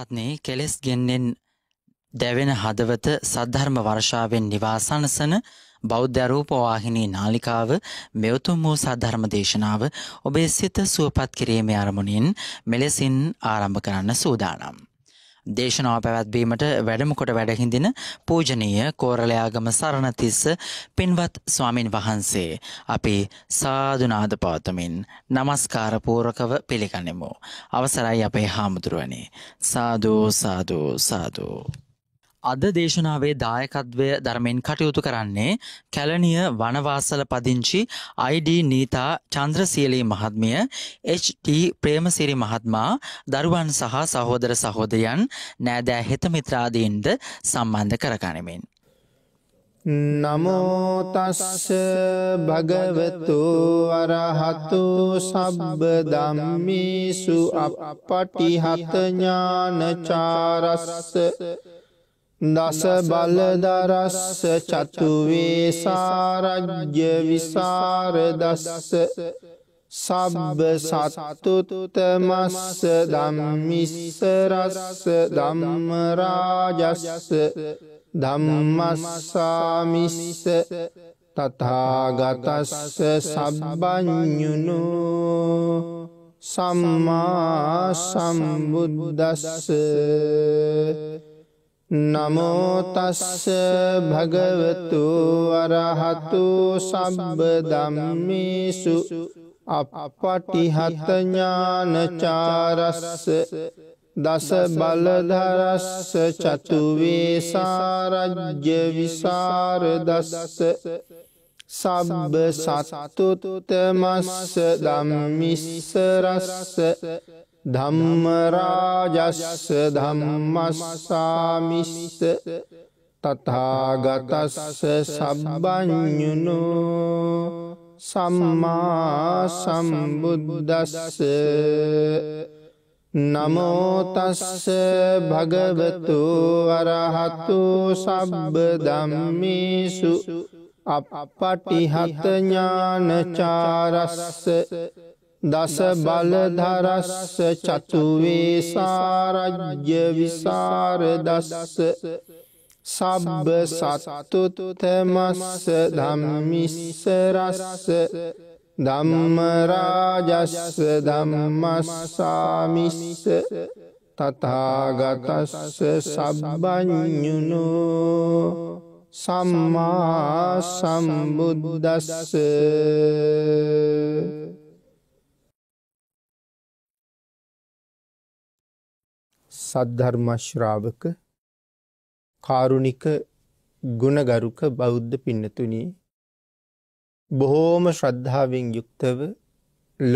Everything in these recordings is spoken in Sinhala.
පින්වත්නේ කෙලෙස් ගෙන්නෙන් දැවෙන හදවත සද්ධර්ම වර්ෂාවෙන් නිවාසනසන බෞද්ධ රූපවාහිනී නාලිකාව මෙවතුම් වූ සද්ධර්ම දේශනාව ඔබේ සිත සුවපත් කිරීමේ අරමුණින් මෙලෙසින් ආරම්භ කරන්න සූදානම්. දේශනාව පැවැත්වීමට වැඩමකොට වැඩහිඳින පූජනීය කෝරළයාගම සරණතිස්ස පින්වත් ස්වාමින් වහන්සේ අපි සාදුනාද පවතුමින් নমස්කාර පූරකව පිළිගනිමු. අවසරයි අපේ හාමුදුරුවනේ. සාදු සාදු සාදු අද දේශනාවේ දායකත්වය ධර්මෙන් කටයුතු කරන්නේ කැලනිය වනවාසල පදිංචි අයිඩ නීතා චන්ද්‍රසියලී මහත්මිය HT ප්‍රේමසිරි මහත්මා දරුවන් සහ සහෝදර සහෝදරයන් නෑදෑ හිතමිත්‍රාදීන්ද සම්බන්ධ කරගනිමින්. නමෝතස්ස භගවතු අරහතු සබ්බ දම්මිසු අප පටිහතඥානචාරස්ස දස බලදරස්ස චතුවේ සාරජ්‍ය විසාරදස්ස සබ්බ සත්තුතුතමස්ස දම්මිස්සරස්ස දම්මරාජස්ස දම්මස්සාමිස්ස තතාගතස්ස සබ්බඥුණු සම්මා සම්බුද්දස්ස නමෝතස්ස භගවතු අරහතු සම්බ දම්මිසු අපපටිහතඥානචාරස්ස දස බලධරස්ස චතුවේසාරජ්‍ය විසාරදස්ස සබ්බ සත්තුතුතමස්ස දම්මිස්සරස්ස ධම්මරාජස්ස ධම්මස්සාමිස්ස තතාගතස්ස සබ්බඥුණු සම්මා සම්බුද්බුදස්ස නමෝතස්ස භගවතු වරහතු සබ්බ දම්මිසු අප පටිහතඥානචාරස්ස දස බලධරස්ස චතුවේ සාරජ්‍ය විසාර දස්ස සබ්බ සත්තුතුතමස්ස ධම්මිස්සරස්ස ධම්මරාජස්ස ධම්මස්සාමිස්ස තතාගතස්ස සබ්බඥුණෝ සම්මා සම්බුද්දස්ස සද්ධර්මශ්‍රාවක කාරුණික ගුණගරුක බෞද්ධ පින්නතුනී බොහෝම ශ්‍රද්ධාවෙන් යුක්තව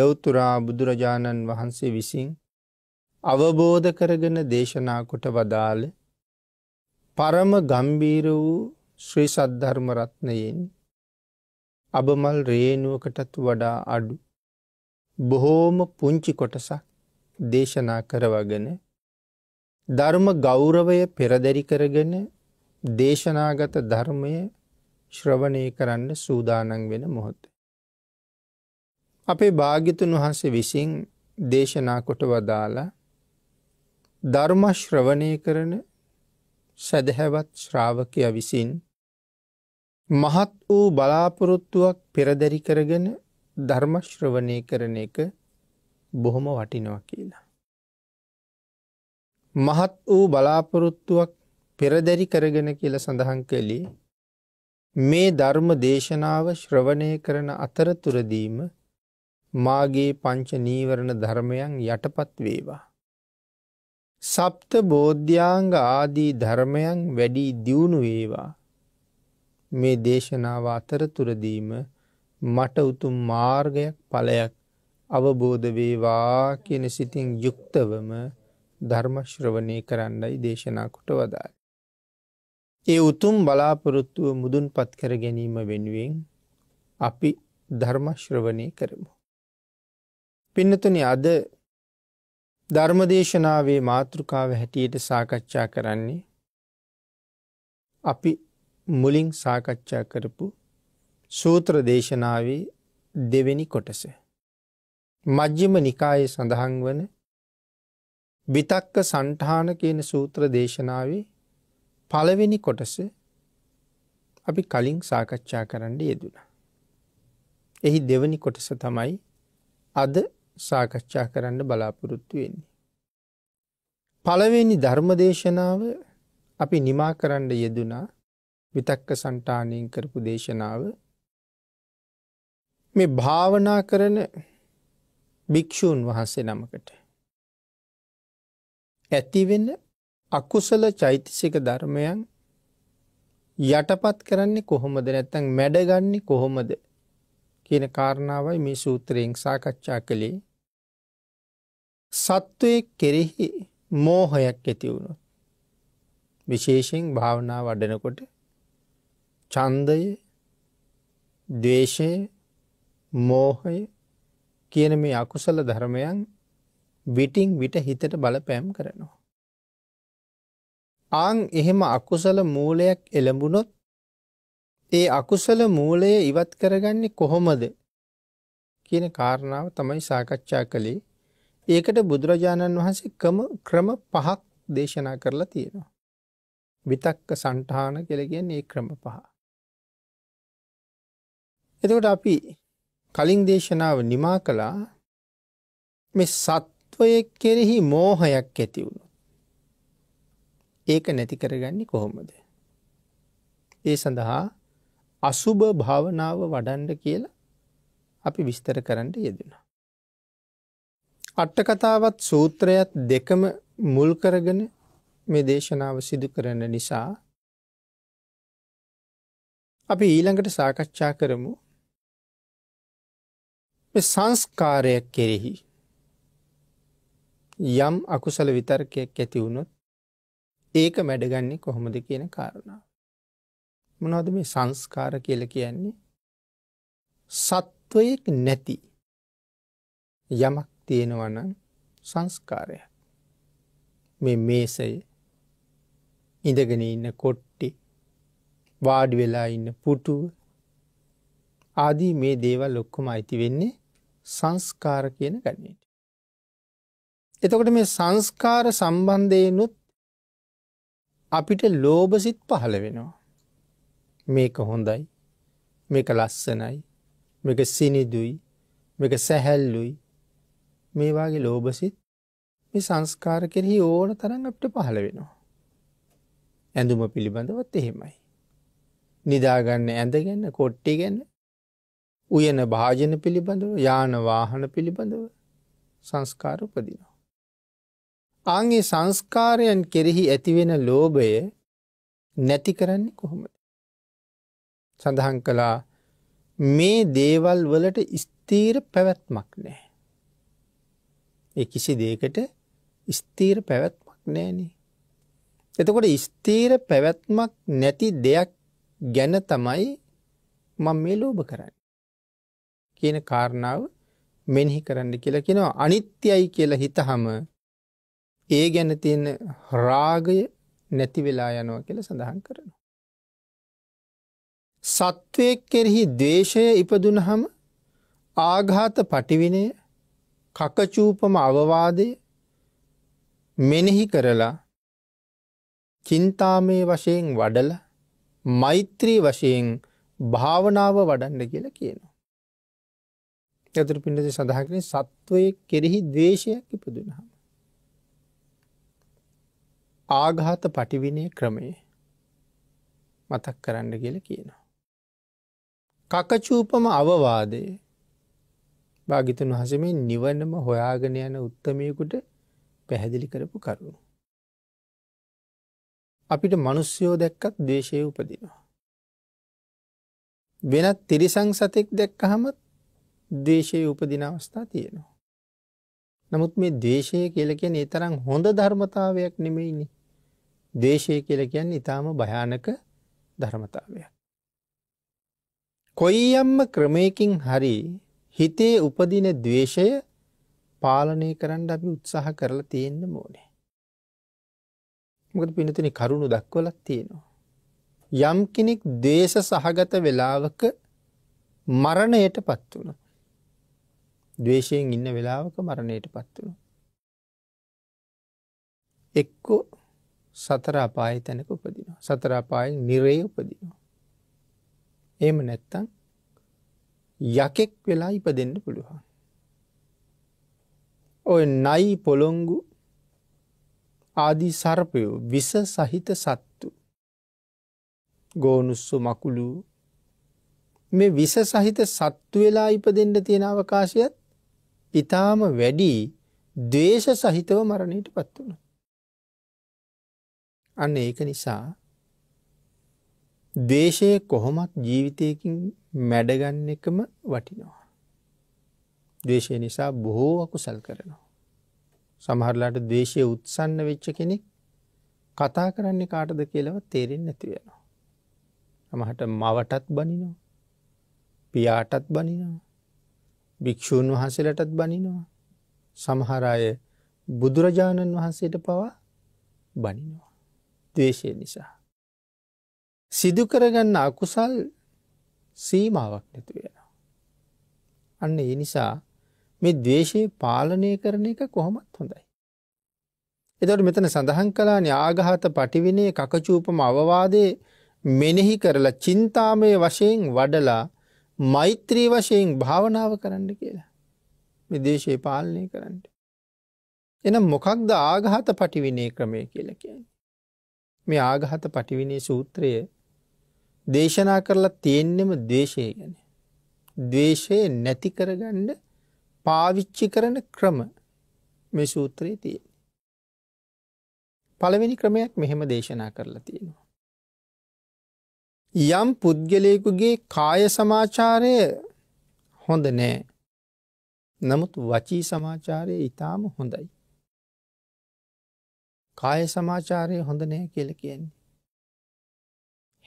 ලොවතුරා බුදුරජාණන් වහන්සේ විසින් අවබෝධ කරගෙන දේශනා කොට වදාළ පරම ගම්බීර වූ ශ්‍රී සද්ධර්මරත්නයෙන් අබමල් රේනුවකටත් වඩා අඩු බොහෝම පුංචි කොටසක් දේශනා කරවගෙන ධර්ම ගෞරවය පෙරදැරි කරගෙන දේශනාගත ධර්මය ශ්‍රවණය කරන්න සූදානන් වෙන මොහොත. අපේ භාගිතුන් වහන්සේ විසින් දේශනා කොට වදාලා ධර්ම ශ්‍රවණය කරන සැදැහැවත් ශ්‍රාවකය විසින් මහත් වූ බලාපොරොත්තුවක් පෙරදැරි කරගෙන ධර්මශ්‍රවනය කරන එක බොහොම වටිනවා කියලා. මහත් වූ බලාපොරොත්තුවක් පෙරදැරි කරගෙන කියල සඳහන් කළේ මේ ධර්ම දේශනාව ශ්‍රවණය කරන අතරතුරදීම මාගේ පංච නීවරණ ධර්මයන් යටපත් වේවා. සප්ත බෝධ්‍යාංග ආදී ධර්මයන් වැඩී දියුණු වේවා. මේ දේශනාව අතරතුරදීම මට උතුම් මාර්ගයක් ඵලයක් අවබෝධ වේවා කියන සිතින් යුක්තවම ධර්මශ්‍රවනය කරන්නයි දේශනා කොට වදාල්. ඒ උතුම් බලාපොරොත්තුව මුදුන් පත්කර ගැනීම වෙනුවෙන් අපි ධර්මශ්‍රවනය කරමු. පින්නතුන අද ධර්මදේශනාවේ මාතෘකාව හැටියට සාකච්ඡා කරන්නේ අපි මුලින් සාකච්ඡා කරපු සූත්‍ර දේශනාවේ දෙවෙනි කොටස. මජ්්‍යම නිකායේ සඳහන් වන බිතක්ක සන්ටහාන කියන සූත්‍ර දේශනාවේ පළවෙනි කොටස අපි කලින් සාකච්ඡා කරන්න යෙදුණ. එහි දෙවනි කොටස තමයි අද සාකච්ඡා කරන්න බලාපොරොත්තු වෙන්නේ. පළවෙනි ධර්මදේශනාව අපි නිමා කරන්න යෙදුනා විතක්ක සන්ටානයෙන් කරපු දේශනාව මේ භාවනා කරන භික්‍ෂූන් වහන්සේ නමකට ඇතිවෙන අකුසල චෛතසික ධර්මයන් යටපත් කරන්නේ කොහොමද නැත්තං මැඩගන්නේ කොහොමද කියන කාරණාවයි මේ සූත්‍රයෙන් සාකච්ඡා කළේ සත්වය කෙරෙහි මෝහයක් ඇති වුණු විශේෂයෙන් භාවනා වඩනකොට චන්දය දේශය මෝහය කියන මේ අකුසල ධර්මයන් විටින් විට හිතට බලපෑම් කරනවා. ආං එහෙම අකුසල මූලයක් එළඹුණොත් ඒ අකුසල මූලය ඉවත් කරගන්නේ කොහොමද කියන කාරණාව තමයි සාකච්ඡා කළේ ඒකට බුදුරජාණන් වහන්සේ කම ක්‍රම පහක් දේශනා කරලා තියෙනවා. විතක්ක සන්ටහාන කෙලගෙන් ඒ ක්‍රම පහ. එතකොට අපි කලින් දේශනාව නිමා කළා මේ සත් තත්ත්වය කෙරෙහි මෝහයක් ඇති වුණු. ඒක නැති කරගන්නේ කොහොමද. ඒ සඳහා අසුභ භාවනාව වඩන්ඩ කියලා අපි විස්තර කරන්නට යෙදෙන. අට්ටකතාවත් සූත්‍රයත් දෙකම මුල් කරගෙන මේ දේශනාව සිදු කරන නිසා අපි ඊළඟට සාකච්ඡා කරමු සංස්කාරයක් කෙරෙහි යම් අකුසල විතර්කයක් ඇතිවුණොත් ඒක මැඩගන්නේ කොහොමද කියන කාරණාව. මොනවද මේ සංස්කාර කියල කියන්නේ සත්වයෙක් නැති යමක් තියෙනවනම් සංස්කාරයක් මේ මේසය ඉඳගෙන ඉන්න කොට්ටි වාඩි වෙලා ඉන්න පුටුව ආදී මේ දේවල් ලොක්කොම අයිති වෙන්නේ සංස්කාර කියන ගන්නට එතකොට මේ සංස්කාර සම්බන්ධයනුත් අපිට ලෝබසිත් පහළ වෙනවා. මේක හොඳයි මේක ලස්සනයි මේක සිනිදුයි මේක සැහැල්ලුයි මේවාගේ ලෝබසිත් මේ සංස්කාර කෙරෙහි ඕන තරන් අපට පහළ වෙනවා. ඇඳුම පිළිබඳවත් එහෙමයි. නිදාගන්න ඇඳගන්න කොට්ටි ගැන්න උයන භාජන පිළිබඳව යාන වාහන පිළිබඳව සංස්කාර උපදිනවා. ආන්ගේ සංස්කාරයන් කෙරෙහි ඇතිවෙන ලෝභය නැති කරන්නේ කොහොමද. සඳහන් කළා මේ දේවල් වලට ස්තීර පැවැත්මක් නෑ. ඒ කිසි දේකට ස්තීර පැවැත්මක් නෑනේ. එතකොට ස්තීර පැවැත්මක් නැති දෙයක් ගැන තමයි මං මේ ලෝභ කරන්න. කියන කාරණාව මෙනෙහි කරන්න කියලා කියෙනවා අනිත්‍යයි කියලා හිතහම ඒ ගැන තියෙන රාගය නැති වෙලා යනවා කියල සඳහන් කරනවා. සත්වයක් කෙරෙහි දේශය ඉපදුනහම ආඝාත පටිවිනය කකචූපම අවවාදය මෙනෙහි කරලා චින්තාමය වශයෙන් වඩල මෛත්‍රී වශයෙන් භාවනාව වඩන්න කියලා කියනවා. ඇතුර පිඩද සඳහකන සත්වය කෙරෙහි දවේශයක් ඉපදුනහම. ආඝාත පටිවිනය ක්‍රමයේ මතක් කරන්න කියල කියනවා. කකචූපම අවවාදය භාගිතන් වහසමේ නිවනම හොයාගෙන යන උත්තමයකුට පැහැදිලි කරපු කරුණු. අපිට මනුස්්‍යයෝ දැක්කත් දේශය උපදිනවා. වෙනත් තිරිසං සතෙක් දැක්කහමත් දේශය උපදින අවස්ථා තියෙනවා. නමුත් මේ දේශය කියලකෙන ඒ තරම් හොඳ ධර්මතාවයක් නෙමෙයිනි. දේශය කියල කියන්නේ ඉතාම භයානක ධර්මතාවයක්. කොයියම්ම ක්‍රමයකින් හරි හිතේ උපදින දවේශය පාලනය කරන්න අපි උත්සාහ කරලා තියෙන්න්න මෝනේ. මකද පිනතින කරුණු දක්වලත් තියෙනවා. යම් කෙනෙක් දේශ සහගත වෙලාවක මරණයට පත් වුණ. දවේශයෙන් ඉන්න වෙලාවක මරණයට පත් වුණ. එක්කෝ සතර අපාය තැනක උපදිනවා. සතර අපාය නිරේ උපදිනවා. එහෙම නැත්තං යකෙක් වෙලා ඉප දෙන්න පුළුවන්. ඔය නයි පොළොංගු ආදී සර්පයෝ විස සහිත සත්තු ගෝනුස්සු මකුළු මේ විස සහිත සත්තු වෙලා ඉප දෙන්න තියෙන අවකාශයත් ඉතාම වැඩි දේශ සහිතව මරණයට පත් වුණ. අන්න ඒක නිසා දේශය කොහොමත් ජීවිතයකින් මැඩගන්න එකම වටිනවා. දේශය නිසා බොහෝ අකුසල් කරනවා. සමහරලාට දේශය උත්සන්න වෙච්ච කෙනෙක් කතා කරන්නේ කාටද කියලව තේරෙන් නැතිවෙනවා. සමහට මවටත් බනිනවා පියාටත් බනිනවා භික්‍ෂූන් වහන්සේලටත් බනිනවා සමහර අය බුදුරජාණන් වහන්සේට පවා බනිනවා. දේශය නිසා. සිදුකරගන්න අකුසල් සීමාවක් නැතිවෙනවා. අන්න ඒ නිසා මේ දේශයේ පාලනය කරන එක කොහොමත් හොඳයි. එතට මෙතන සඳහන් කලා න්‍යාගහත පටිවිනේ කකචූපම අවවාදේ මෙනෙහි කරලා චින්තාමය වශයෙන් වඩලා මෛත්‍රී වශයෙන් භාවනාව කරන්න කියලා. විදේශය පාලනය කරන්න. එනම් මොකක්ද ආගහත පටිවිනේ ක්‍රමය කියල කියන්නේ. මේ ආගහත පටිවිනි සූත්‍රය දේශනා කරලා තියෙන්නෙම දේශය ගැන. දේශය නැති කරගන්න පාවිච්චි කරන ක්‍රම මේ සූත්‍රයේ තියෙන. පළවෙනි ක්‍රමයක් මෙහෙම දේශනා කරලා තියෙනවා. යම් පුද්ගලයකුගේ කාය සමාචාරය හොඳ නෑ. නමුත් වචී සමාචාරය ඉතාම හොඳයි. කාය සමාචාරය හොඳ නෑ කියල කියන්නේ.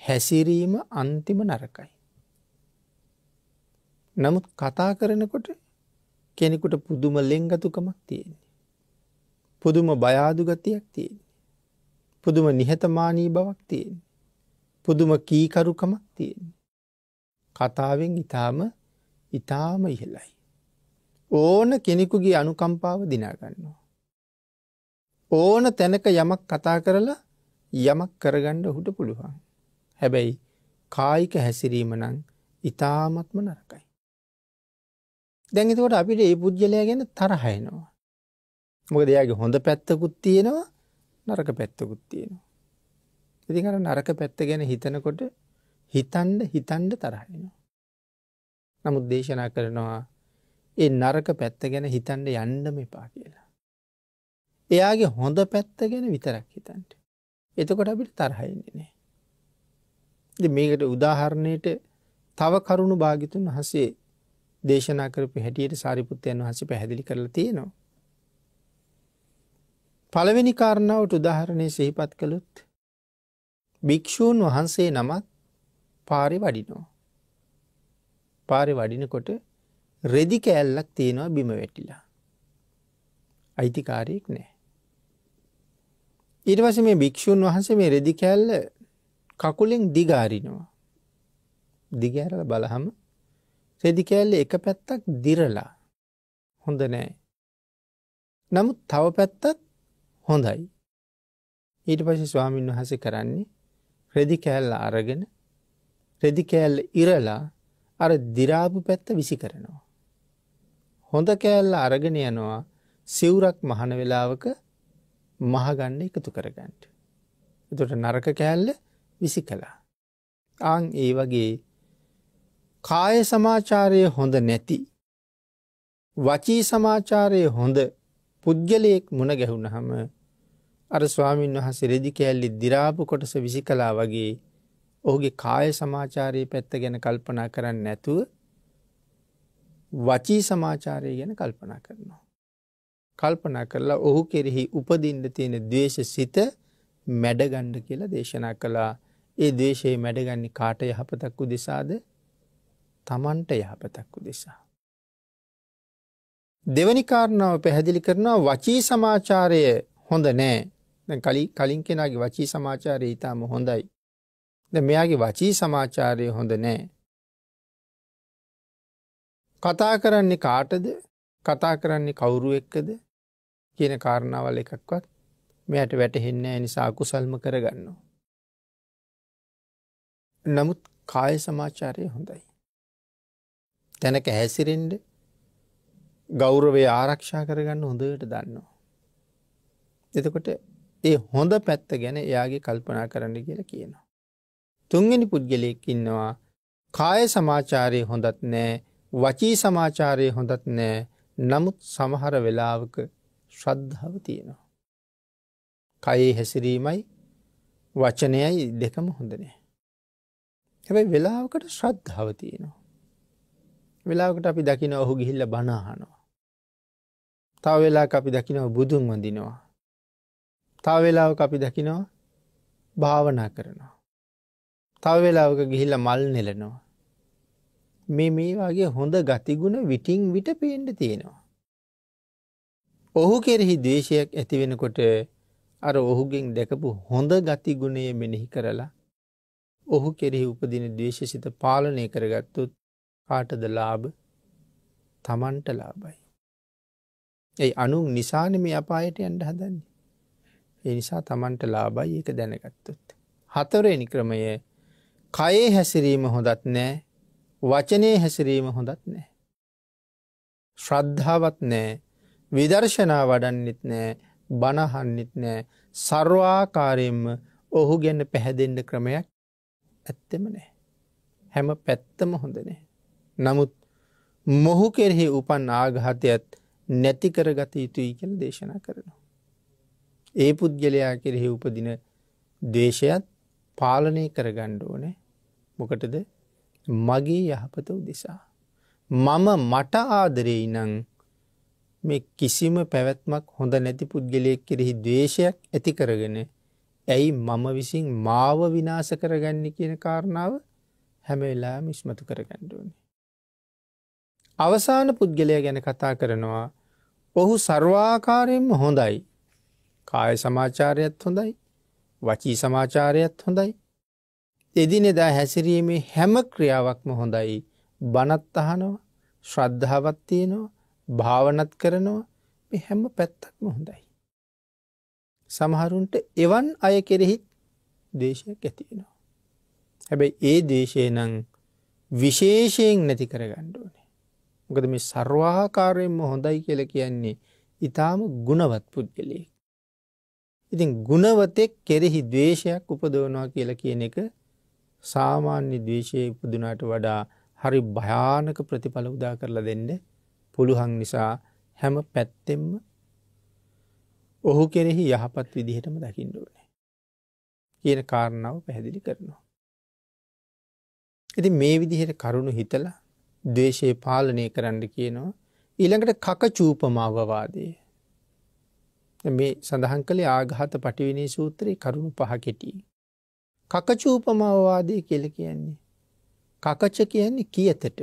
හැසිරීම අන්තිම නරකයි. නමුත් කතා කරනකොට කෙනෙකුට පුදුම ලෙංගතුකමක් තියෙන්නේ. පුදුම බයාදුගතියක් තියෙන්නේ. පුදුම නිහතමානී බවක් තියෙන්නේ. පුදුම කීකරුකමක් තියෙන්නේ. කතාවෙන් ඉතාම ඉතාම ඉහලයි. ඕන කෙනෙකුගේ අනුකම්පාව දිනාගන්නවා. ඕන තැනක යමක් කතා කරලා යමක් කරගණ්ඩ හුට පුළුවන්. හැබැයි කායික හැසිරීම නං ඉතාමත්ම නරකයි. දැඟතකොට අපිට ඒ පුද්ගලය ගැන තරහයනවා. මොක දෙයාගේ හොඳ පැත්තකුත් තියෙනවා නරක පැත්තකුත් තියෙනවා. ඉතිකර නරක පැත්ත ගැන හිතනකොට හිතන්ඩ හිතන්ඩ තරහයනවා. නමුත් දේශනා කරනවා ඒ නරක පැත්ත ගැන හිතන්ඩ යන්ඩම එපා කියලා. එයාගේ හොඳ පැත්ත ගැන විතරක් හිතන්ට. එතකොට අපිට තරහයින්නේ නෑ. මේකට උදාහරණයට තව කරුණු භාගිතුන් වහසේ දේශනා කරපු හැටියට සාරිපුත්තයන් වහස පැහැදිලි කරලා තියෙනවා. පළවෙනි කාරණාවට උදාහරණය සහිපත් කළුත් භික්‍ෂූන් වහන්සේ නමත් පාරි වඩිනෝ. පාරි වඩිනකොට රෙදි කෑල්ලක් තියෙනවා බිම වැටිලා. අයිතිකාරයෙක් නෑ. ඊට පස්සේ මේ භික්ෂුන් වහන්සේ මේ රෙදි කෑල්ල කකුලෙන් දිගාරිනවා. දිගෑරලා බලහම රෙදි කෑල්ල එක පැත්තක් දිරලා හොඳ නෑ. නමුත් තව පැත්තත් හොඳයි. ඊට පස්සේ ස්වාමීන් වහස කරන්නේ රෙදි කෑල්ල අරගෙන රෙදි කෑල්ල ඉරලා අර දිරාපු පැත්ත විසි කරනවා. හොඳ කෑල්ල අරගෙන යනවා සිවුරක් මහන වෙලාවක මහගණ්ඩ එකතු කරගන්නට. එතොට නරක කෑල්ල විසි කළා. ආං ඒ වගේ කාය සමාචාරය හොඳ නැති. වචී සමාචාරය හොඳ පුද්ගලයෙක් මුණ ගැහුණහම අර ස්වාමීන් වහස රෙදි කෑල්ලි දිරාපු කොටස විසි කලා වගේ ඔහුගේ කාය සමාචාරයේ පැත්ත ගැන කල්පනා කරන්න නැතුව වචී සමාචාරය ගැන කල්පනා කරනවා. කල්පනා කරලා ඔහු කෙරෙහි උපදින්ට තියෙන දේශ සිත මැඩගණ්ඩ කියලා දේශනා කළා ඒ දේශයේ මැඩගන්නේ කාට යහපතක්කු දෙසාද තමන්ට යහපතක්කු දෙසා. දෙවනි කාරණාව පැහැදිලි කරනවා වචී සමාචාරය හොඳ නෑ කලි කලින් කෙනගේ වචී සමාචාරය ඉතාම හොඳයි. ද මෙයාගේ වචී සමාචාරය හොඳ නෑ. කතා කරන්නේ කාටද කතා කරන්නේ කවුරු එක්කද කියන කාරණාවල් එකක්වත් මෙයට වැටහෙන්නේ නිසා කුසල්ම කරගන්නවා. නමුත් කාය සමාචාරය හොඳයි. තැනක හැසිරෙන්ඩ ගෞරවේ ආරක්ෂා කරගන්න හොඳට දන්නවා. එතකොට ඒ හොඳ පැත්ත ගැන එයාගේ කල්පනා කරන්න කියලා කියනවා. තුන්ගනි පුද්ගලයෙක් ඉන්නවා කාය සමාචාරය හොඳත් නෑ වචී සමාචාරය හොඳත් නෑ නමුත් සමහර වෙලාවක ශ්‍රද්ධාව තියෙනවා. කයේ හැසිරීමයි වචනයයි දෙකම හොඳනෑ. හැබැයි වෙලාවකට ශ්‍රද්ධාව තියෙනවා. වෙලාකට අපි දකින ඔහු ගිහිල්ල බනාහනවා. තව වෙලා අපි දකිනව බුදුන් වඳිනවා. තව වෙලාවක අපි දකිනවා භාවනා කරනවා. තව වෙලාවක ගිහිල්ල මල් නෙලනවා. මේ මේ වගේ හොඳ ගතිගුණ විටිං විට පේන්ඩ තියෙනවා. ඔහු කෙරෙහි දේශයක් ඇතිවෙනකොට අර ඔහුගෙන් දැකපු හොඳ ගතිගුණය මෙනෙහි කරලා ඔහු කෙරෙහි උපදින දේශසිත පාලනය කරගත්තුත් කාටද ලාභ තමන්ට ලාබයි. ඇයි අනු නිසාන මේ අපායට යන්ට හදන්නේ. ඒ නිසා තමන්ට ලාබයි ඒක දැනගත්තුත්. හතරෙනි ක්‍රමය කයේ හැසිරීම හොඳත් නෑ වචනය හැසිරීම හොඳත් නෑ. ශ්‍රද්ධාවත් නෑ විදර්ශනා වඩන්නෙත් නෑ බණහන්නෙත් නෑ සර්වාකාරයෙන්ම ඔහු ගැන්න පැහැදෙන්ඩ ක්‍රමයක් ඇත්තෙම නෑ. හැම පැත්තම හොඳනේ. නමුත් මොහු කෙරෙහි උපන් ආගහතයත් නැති කරගත යුතුයි කියල දේශනා කරනවා. ඒ පුද්ගලයා කෙරෙහි උපදින දේශයත් පාලනය කරගණ්ඩ ඕනේ මොකටද මගේ යහපත උදෙසා. මම මට ආදරෙයි නං මේ කිසිම පැවැත්මක් හොඳ නැති පුද්ගලයෙක් කෙරෙහි ද්වේෂයක් ඇති කරගෙන ඇයි මම විසින් මාව විනාශ කරගන්නේ කියන කාරණාව හැම වෙලාවෙම ඉස්මතු කරගන්න ඕනේ. අවසාන පුද්ගලයා ගැන කතා කරනවා ඔහු සර්වාකාරයෙන්ම හොඳයි. කාය සමාචාරයත් හොඳයි. වචී සමාචාරයත් හොඳයි. එදිනෙදා හැසිරීමේ හැම ක්‍රියාවක්ම හොඳයි. බනත් අහනවා ශ්‍රද්ධාවත් තියෙනවා භාවනත් කරනවා මේ හැම පැත්තක්ම හොඳයි. සමහරුන්ට එවන් අය කෙරෙහිත් දේශයක් ඇතිෙනවා. හැබැයි ඒ දේශය නං විශේෂයෙන් නැති කරගණ්ඩුවනේ. මොකද මේ සර්වාකාරයෙන්ම හොඳයි කියල කියන්නේ ඉතාම ගුණවත් පුද්ගලයෙක්. ඉතින් ගුණවතෙක් කෙරෙහි දවේශයක් උපදවනවා කියල කියන එක සාමාන්‍ය දේශය උපදුනාට වඩා හරි භයානක ප්‍රතිඵල උදා කරලා දෙන්න පුළුහන් නිසා හැම පැත්තෙම ඔහු කෙරෙහි යහපත් විදිහටම දකිින්ඩුවනේ. කියන කාරණාව පැහැදිලි කරනවා. ඇති මේ විදිහට කරුණු හිතලා දේශය පාලනය කරන්න කියනවා ඊළඟට කක චූපමාවවාදය. මේ සඳහන් කළේ ආගහත පටිවිනේ සූත්‍රයේ කරුණු පහකෙටී. කකචූපමවවාදය කියල කියන්නේ. කකච කියන්නේ කියතට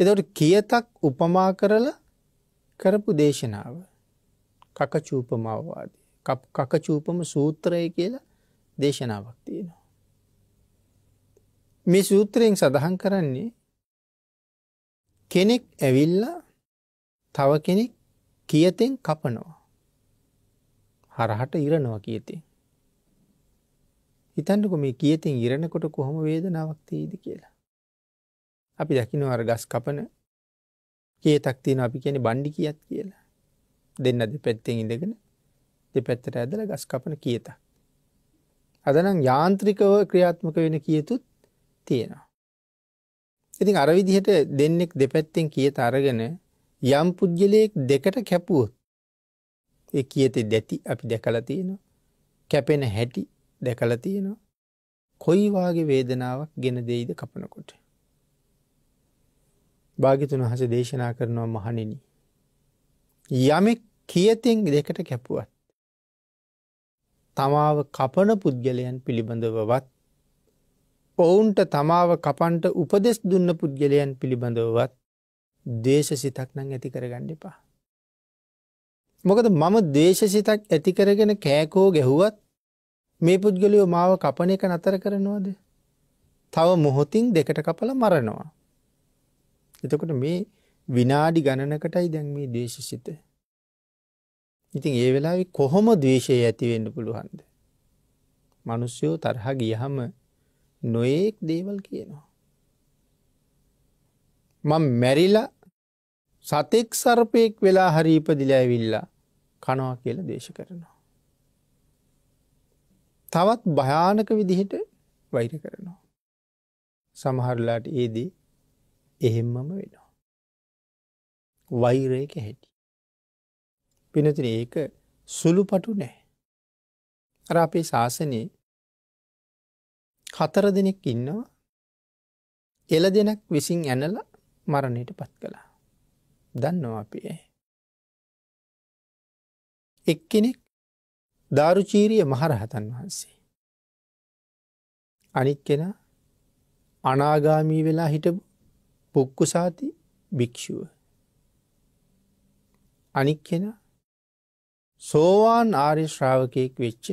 එතකොට කියතක් උපමා කරලා කරපු දේශනාව කකචූපමවවාදී. කකචූපම සූත්‍රය කියලා දේශනාවක් තියෙනවා. මේ සූත්‍රයෙන් සඳහන් කරන්නේ කෙනෙක් ඇවිල්ලා තව කෙනෙක් කියතෙන් කපනවා. හරහට ඉරනවා කියතින්. හිතන්නකො මේ කියතින් ඉරණකොට කොහොම වේදනාවක් තියේද කියලා. අපි දකින අර ගස් කපන කියතක් තියෙන අපි කියන බණ්ඩි කියත් කියලා දෙන්න දෙ පැත්තෙන් ඉඳගෙන දෙ පැත්තට ඇදල ගස් කපන කියත. අදනම් යාන්ත්‍රිකව ක්‍රියාත්මක වෙන කියතුත් තියෙනවා. ඉතින් අර විදිහට දෙන්නෙක් දෙපැත්තෙන් කියත අරගෙන යම් පුද්ගලයෙක් දෙකට කැපුවොත් ඒ කියත දැති අපි දැකල තියෙනවා කැපෙන හැටි දැකල තියෙනවා කොයි වගේ වේදනාවක් ගෙන දෙයිද කපනකොට භාගිතුන් වහස දේශනා කරනවා මහණෙනි. යමෙක් කියතෙන් දෙකට කැපුවත්. තමාව කපන පුද්ගලයන් පිළිබඳවවත් ඔවුන්ට තමාව කපන්ට උපදෙස් දුන්න පුද්ගලයන් පිළිබඳවවත් දේශසිතක් නං ඇති කරගන්න එපා. මොකද මම දේශසිතක් ඇති කරගෙන කෑකෝ ගැහුවත් මේ පුද්ගලියෝ මාව කපන එක නතර කරනවාද. තව මොහොතින් දෙකට කපල මරනවා. එතකොට මේ විනාඩි ගණනකටයි දැන් මේ දේශසිත. ඉතින් ඒ වෙලා කොහොම දවේශය ඇතිවෙන්න පුළුවන්ද. මනුස්්‍යයෝ තරහ ගියහම නොයෙක් දේවල් කියනවා. මං මැරිල සතෙක් සර්පයෙක් වෙලා හරීපදිලා ඇවිල්ලා කනවා කියල දේශ කරනවා. තවත් භයානක විදිහට වෛර කරනවා. සමහරලාට ඒදී එහෙම්මම වෙනවා. වෛරයක හැටි. පිනතින ඒක සුළු පටු නෑ. අර අපේ ශාසනයේ කතර දෙනෙක් ඉන්නවා එල දෙනක් විසින් ඇනල මරණයට පත් කළා. දන්නවා අපි ඇ. එක්කෙනෙක් දාරුචීරිය මහරහතන් වහන්සේ. අනික් කෙන අනාගාමී වෙලා හිටපු පුක්කුසාති භික්‍ෂුව. අනික් කෙන සෝවාන් ආර්ය ශ්‍රාවකයෙක් වෙච්ච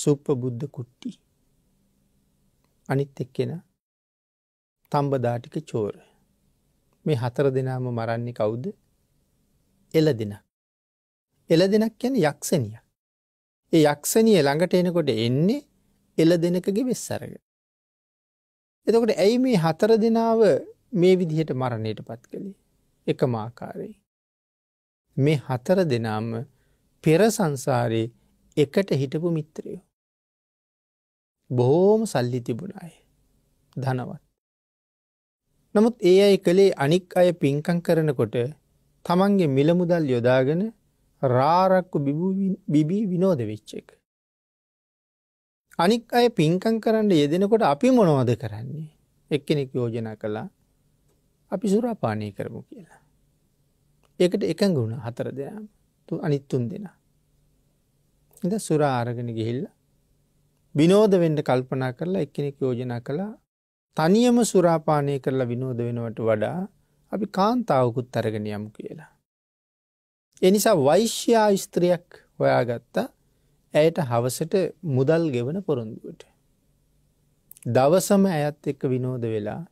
සුප්ප බුද්ධ කුට්ටි අනිත් එක්කෙන තම්බදාටික චෝර මේ හතර දෙනාම මරන්නේ කවුද එල දෙන එල දෙනක් කියැන යක්ෂණිය ඒ යක්ෂණිය ළඟට එනකොට එන්නේ එල දෙනකගේ වෙස් සරග එතකොට ඇයි මේ හතර දෙනාව මේ විදිහට මරණයට පත් කළේ එක මාකාරයි. මේ හතර දෙනාම පෙරසංසාරයේ එකට හිටපු මිත්‍රයෝ. බොහෝම සල්ලි තිබුණය ධනවත්. නමුත් ඒ අයි කළේ අනික් අය පින්කං කරනකොට තමන්ගේ මිලමුදල් යොදාගෙන රාරක්කු බිබී විනෝද වෙච්ච එක. අනික් අය පින්කං කරන්න යෙදෙනකොට අපි මොනවද කරන්නේ එක්කෙනෙක් යෝජනා කළා අපි සුරාපානය කරමු කියලා. ඒකට එකඟුණ හතර දෙනම් තු අනිත්තුන් දෙෙන. ඉඳ සුරාආරගෙන ගිහිල්ල විනෝද වෙන්ඩ කල්පනා කරලා එක්කෙනෙක් යෝජනා කළා තනියම සුරාපානය කරලා විනෝද වෙනවට වඩා අපි කාන්තාවකුත් අරගෙන යමු කියලා. එනිසා වෛශ්‍යා ස්ත්‍රියක් හොයාගත්තා ඇයට හවසට මුදල් ගෙවන පොරොන්දුවට. දවසම ඇයත් එක්ක විනෝද වෙලා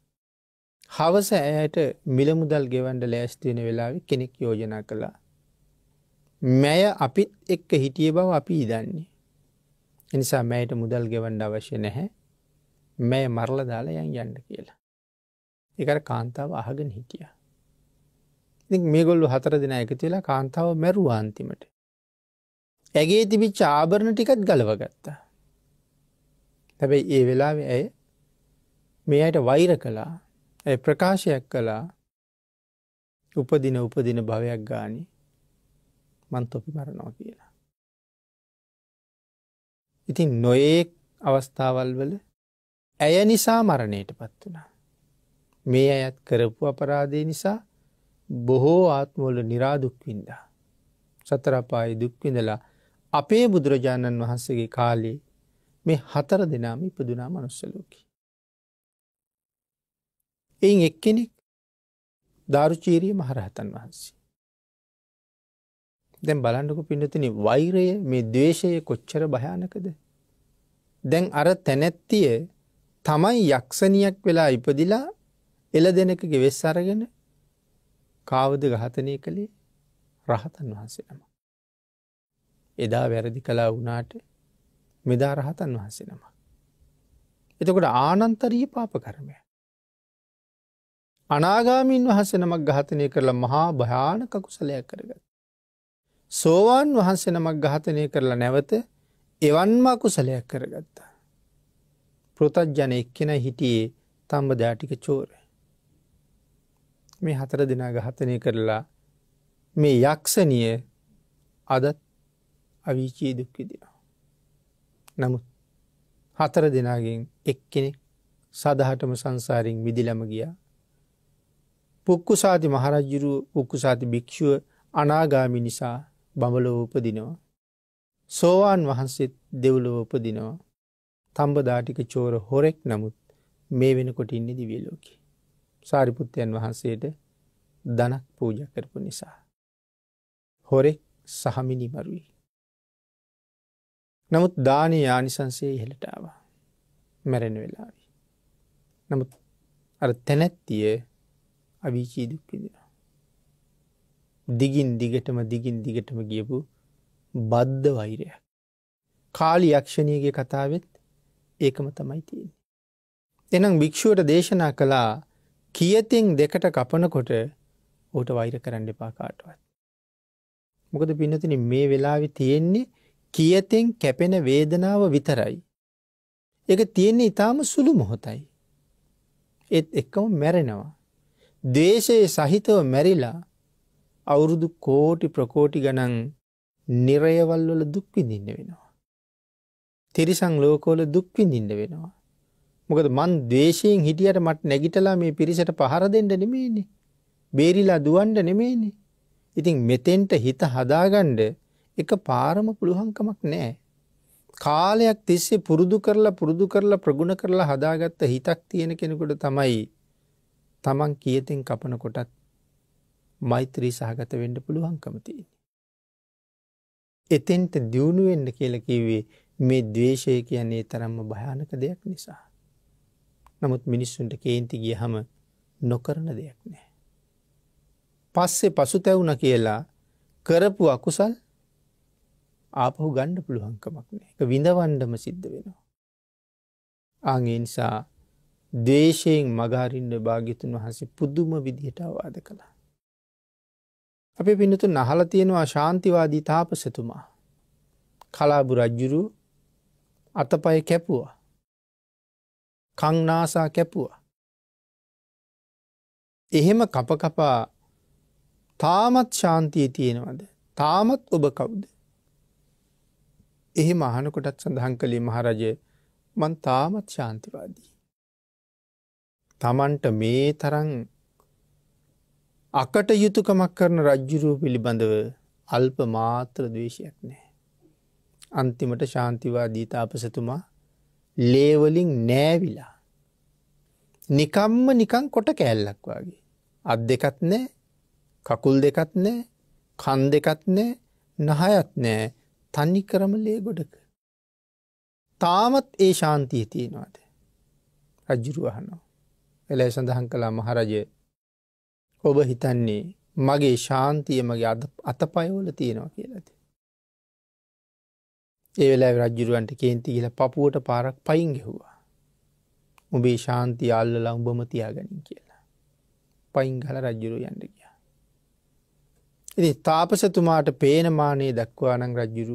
හවස ඇයට මිලමුදල් ගෙවන්ඩ ලෑස්තිවෙන වෙලාව කෙනෙක් යෝජනා කළා. මැය අපිත් එක්ක හිටිය බව අපි ඉදන්නේ. එනිසා මෑයට මුදල් ගෙවන්ඩ අවශ්‍ය නැහැ මෑ මරල දාලා යන් යන්න කියලා. එකට කාන්තාව අහගෙන හිටිය. මේගොල්ලු හතර දෙන එකතිලා කාන්තාව මැරුවාන්තිමට ඇගේ තිබිච්ච ආභරණ ටිකත් ගලවගත්තා. හැබැයි ඒ වෙලාව ඇය මේ අයට වෛර කලා ඇ ප්‍රකාශයක් කලා උපදින උපදින භවයක් ගානි මන්තොපි මරණෝ කියලා. ඉතින් නොඒක් අවස්ථාවල් වල ඇය නිසා මරණයට පත් වනා. මේ අයත් කරපු අපරාධය නිසා බොහෝ ආත්මෝල නිරාදුක්වින්දා. සතරපායි දුක්විඳලා අපේ බුදුරජාණන් වහන්සේගේ කාලේ මේ හතර දෙනාම ඉපදුනා මනුස්සලෝකි. එයින් එක්කෙනෙක් ධාරුචීරී මහරහතන් වහන්සේ. දැන් බලන්ඩකු පිඩතින වෛරය මේ දේශය කොච්චර භයානකද. දැන් අර තැනැත්තිය තමයි යක්ෂණියක් වෙලා ඉපදිලා එල දෙනකගේ වෙස් අරගෙන කාවද ගහතනය කළේ රහතන් වහන්සේනම. එදා වැරදි කලා වුණාට මෙදා රහතන් වහසෙනම. එතකොට ආනන්තරී පාප කරමය. අනාගාමීන් වහසෙනමක් ගාතනය කරලා මහා භයානක කුසලයක් කරගත්. සෝවාන් වහන්සෙනමක් ගාතනය කරලා නැවත එවන්ම කුසලයක් කරගත්තා. පෘතජ්ජන එක්කෙන හිටියේ තම්බ දාටික චෝර. මේ හතර දෙනා ගහතනය කරලා මේ යක්ෂණිය අදත් අවිචී දුක්විදිනවා. නමුත් හතර දෙනාගෙන් එක්කෙනෙක් සදහටම සංසාරෙන් මිදිලම ගියා. පුක්කු සාති මහරජ්ජුරු උක්කු සාති භික්‍ෂුව අනාගාමි නිසා බඹලෝ උපදිනවා. සෝවාන් වහන්සේත් දෙව්ලෝ උපදිනවා. තම්බදාටික චෝර හොරෙක් නමුත් මේ වෙනකොට ඉන්න දිවියලෝකි. සාරිපුත්තයන් වහන්සේට දනක් පූජ කරපු නිසා. හොරෙක් සහමිනිමරුයි. නමුත් දාන යානිසන්සේ ඉහළටාව මැරෙන වෙලාවී. නමුත් අ තැනැත්තිය අවිචී දුක්කිදෙන. දිගින් දිගටම දිගින් දිගටම ගියපු බද්ධ වෛරය. කාලි යක්ෂණයගේ කතාවත් ඒකම තමයි තියෙන්. එනම් භික්‍ෂුවට දේශනා කළා කියතින් දෙකට කපනකොට ඕට වෛර කරන්න එපා කාටුවත්. මොකද පිනතින මේ වෙලාවි තියෙන්නේ කියතෙන් කැපෙන වේදනාව විතරයි. එක තියෙන්නේ ඉතාම සුළු මොහොතයි. එත් එක්කම මැරෙනවා. දේශයේ සහිතව මැරිලා අවුරුදු කෝටි ප්‍රකෝටි ගනන් නිරයවල්වල දුක්විඳින්න වෙනවා. තිරිසං ලෝකෝල දුක්විඳින්න වෙනවා. මොකද මන් දේශයෙන් හිටියට මට නැගිටලා මේ පිරිසට පහර දෙෙන්ට නෙමේනි. බේරිලා දුවන්ඩ නෙමේනි. ඉතින් මෙතෙන්ට හිත හදාගණ්ඩ එක පාරම පුළුවන්කමක් නෑ. කාලයක් තිස්සේ පුරුදු කරලා පුරුදු කරලා ප්‍රගුණ කරලා හදාගත්ත හිතක් තියෙන කෙනෙකුට තමයි තමන් කියතෙන් කපන කොටත් මෛත්‍රී සහගත වෙන්ඩ පුළුවන්කම තියෙන. එතෙන්ට දියුණුවෙන්ඩ කියල කිවේ මේ දවේශය කියන්නේ තරම්ම භයානක දෙයක් නිසා. නමුත් මිනිස්සුන්ට කේන්ති ගිය හම නොකරන දෙයක් නෑ. පස්සේ පසු තැවුණ කියලා කරපු අකුසල් ආපහු ගණ්ඩ පුළුවන්කමක් නෑ එක විඳවන්ඩම සිද්ධ වෙනවා. ආගේ නිසා දේශයෙන් මගාරින්ඩ භාගිතුන් වහන්සේ පුදුම විදිහට අවාද කළා. අපි පිනතු නහල තියෙනවා ශාන්තිවාදී තාපසතුමා කලාබු රජ්ජුරු අතපය කැපුවා කංනාසා කැපුවා එහෙම කපකපා තාමත් ශාන්තිය තියෙනවද තාමත් ඔබ කවුද එහි මහනකොටත් සඳහන් කළේ මහරජය මන් තාමත් ශාන්තිවාදී. තමන්ට මේ තරන් අකට යුතුකමක් කරන රජ්ජුරූ පිළිබඳව අල්ප මාත්‍ර දවේශයක් නෑ. අන්තිමට ශාන්තිවාදී තාපසතුමා ලේවලින් නෑවිලා. නිකම්ම නිකං කොට කෑල්ලක් වගේ. අත් දෙකත් නෑ කකුල් දෙකත් නෑ කන් දෙකත් නෑ නහයත් නෑ තනි කරම ලේ ගොඩක. තාමත් ඒ ශාන්තිය තියෙනවාද. රජ්ජුරුවහනෝ. එලේ සඳහන් කලා මහරජය ඔබ හිතන්නේ මගේ ශාන්තිය මගේ අද අතපයවල තියෙනවා කියලද. ඒවෙලා රජ්ජුරුවන්ට කේන්ති කියල පපුුවට පාරක් පයින්ගෙහුවා. උබේ ශාන්තිය අල්ලලා උඹම තියාගනින් කියලා. පයින් හල රජ්ජුරු යන්න කිය. ඉති තාපසතුමාට පේනමානයේ දක්වා අනං රජ්ජුරු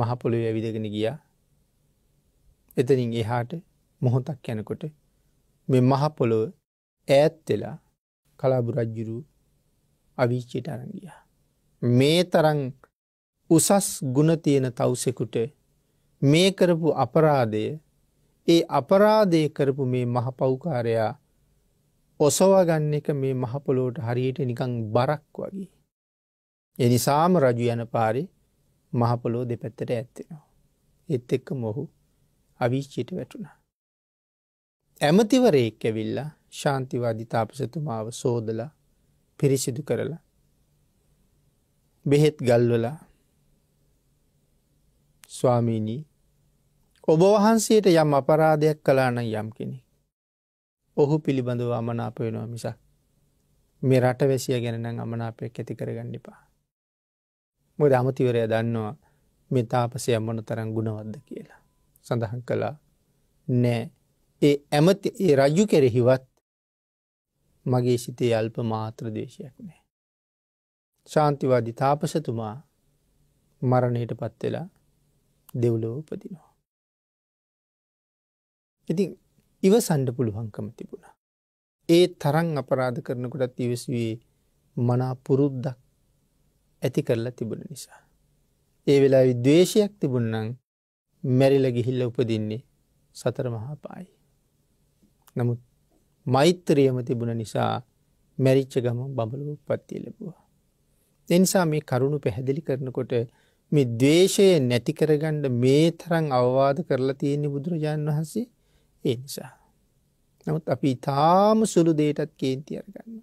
මහපොළොව ඇවිදගෙන ගියා එතනින් එහාට මොහොතක් යැනකොට මෙ මහපොළොව ඈත්වෙලා කලාබු රජ්ජුරු අවිච්චිට අරගිය. මේ තරන් උසස් ගුණතියෙන තවසෙකුට මේ කරපු අපරාධය ඒ අපරාධය කරපු මේ මහපෞකාරයා ඔසවාගන්න එක මේ මහපොලෝට හරියට නිකං බරක් වගේ. එනිසාම රජු යන පාරි මහපොලෝ දෙපැත්තට ඇත්තෙනවා. එත් එක්ක මොහු අවිශ්චිට වැටුණා. ඇමතිවරයෙක් ඇවිල්ලා ශාන්තිවාදි තාපසතුමාව සෝදලා පිරිසිදු කරලා බෙහෙත් ගල්වලා ස්වාමීණී ඔබ වහන්සේට යම් අපරාධයක් කලාන යම් කෙනෙ. ඔහු පිළිබඳව අමනාප වෙනවා මිසක් මේ රට වැසිය ගැනනම් අමනාපයක් ඇති කරගන්නිපා. මොද අමතිවරය දන්නවා මේ තාපසය මොන තරම් ගුණවද්ද කියලා. සඳහන් කළා නෑ ඒ ඇමති ඒ රජු කෙරෙහිවත් මගේ සිතේ අල්ප මාත්‍ර දේශයක් නෑ. ශාන්තිවාදී තාපසතුමා මරණයට පත්වෙලා දෙව්ලෝ උපදිනවා. ඉතින් ඉවසන්ඩ පුළුවන්කම තිබුණා. ඒ තරන් අපරාධ කරනකොටත් ඉවසුවේ මනා පුරුද්දක් ඇති කරලා තිබුණ නිසා. ඒ වෙලා විද්වේශයක් තිබුන්නන් මැරිල ගිහිල්ල උපදින්නේ සතර මහා පායි. නමුත් මෛත්‍රියම තිබුණ නිසා මැරිච්ච ගම බඹලු උපත්තිය ලැබවා. එනිසා මේ කරුණු පැහැදිලි කරනකොට මේ දවේශය නැතිකරගණ්ඩ මේ තරං අවවාද කරලා තියෙන්නේ බුදුරජාණන් වහන්සේ ඒ නිසා. නමුත් අපි ඉතාම සුළු දේටත් කේන්ති අරගන්න.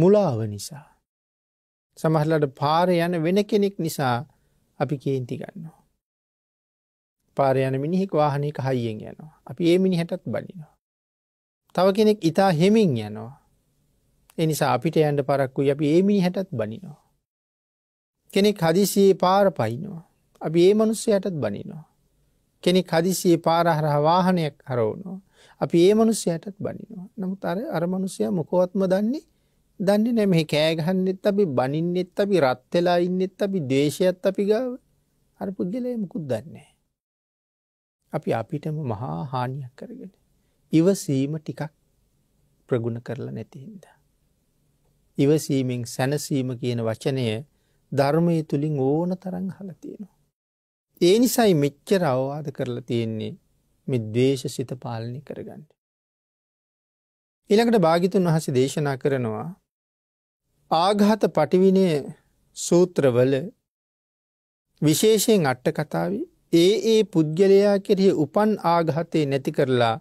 මුලාව නිසා. සමහරලට පාර යන වෙන කෙනෙක් නිසා අපි කේන්ති ගන්නවා. පාර යන මිනිහෙක් වාහනයක හයියෙන් යනවා. අපි ඒ මිනිහටත් බලිනවා. තව කෙනෙක් ඉතා හෙමින් යනවා. එනිසා අපිට යන්ට පරක්කු අපි ඒ මිනිහටත් බනිනවා. කෙනෙක් හදිසියේ පාර පයිනවා. අපි ඒ මනුස්සයටත් බනිනවා. කෙනෙක් හදිසියේ පාරහරහ වාහනයක් හරවුණෝ. අපි ඒ මනුස්්‍යයටත් බනිනවා. නමුත් අර අරමනුසය මොකොවත්ම දන්නේ දන්නේ නෑ මෙහි කෑගහන්නෙත් අපි බනින්නෙත් අපි රත්වෙලා ඉන්නෙත් අපි දේශයත් අපි ගාව අර පුද්ගලය මුකුත් දන්නේ. අපි අපිටම මහා හානියක් කරගෙන. ඉවසීම ටිකක් ප්‍රගුණ කරලා නැතිහින්ද. ඉවසීමෙන් සැනසීම කියන වචනය ධර්මය තුළින් ඕන තරං හලතියෙනවා. ඒ නිසයි මෙච්චර අවවාද කරලා තියෙන්නේ මෙ දේශ සිත පාලනි කරගන්න. ඉළඟට භාගිතුන් වහස දේශනා කරනවා ආඝාත පටිවිනය සූත්‍රවල විශේෂයෙන් අට්ට කතාවේ ඒ ඒ පුද්ගලයා කෙරෙහි උපන් ආඝාතය නැති කරලා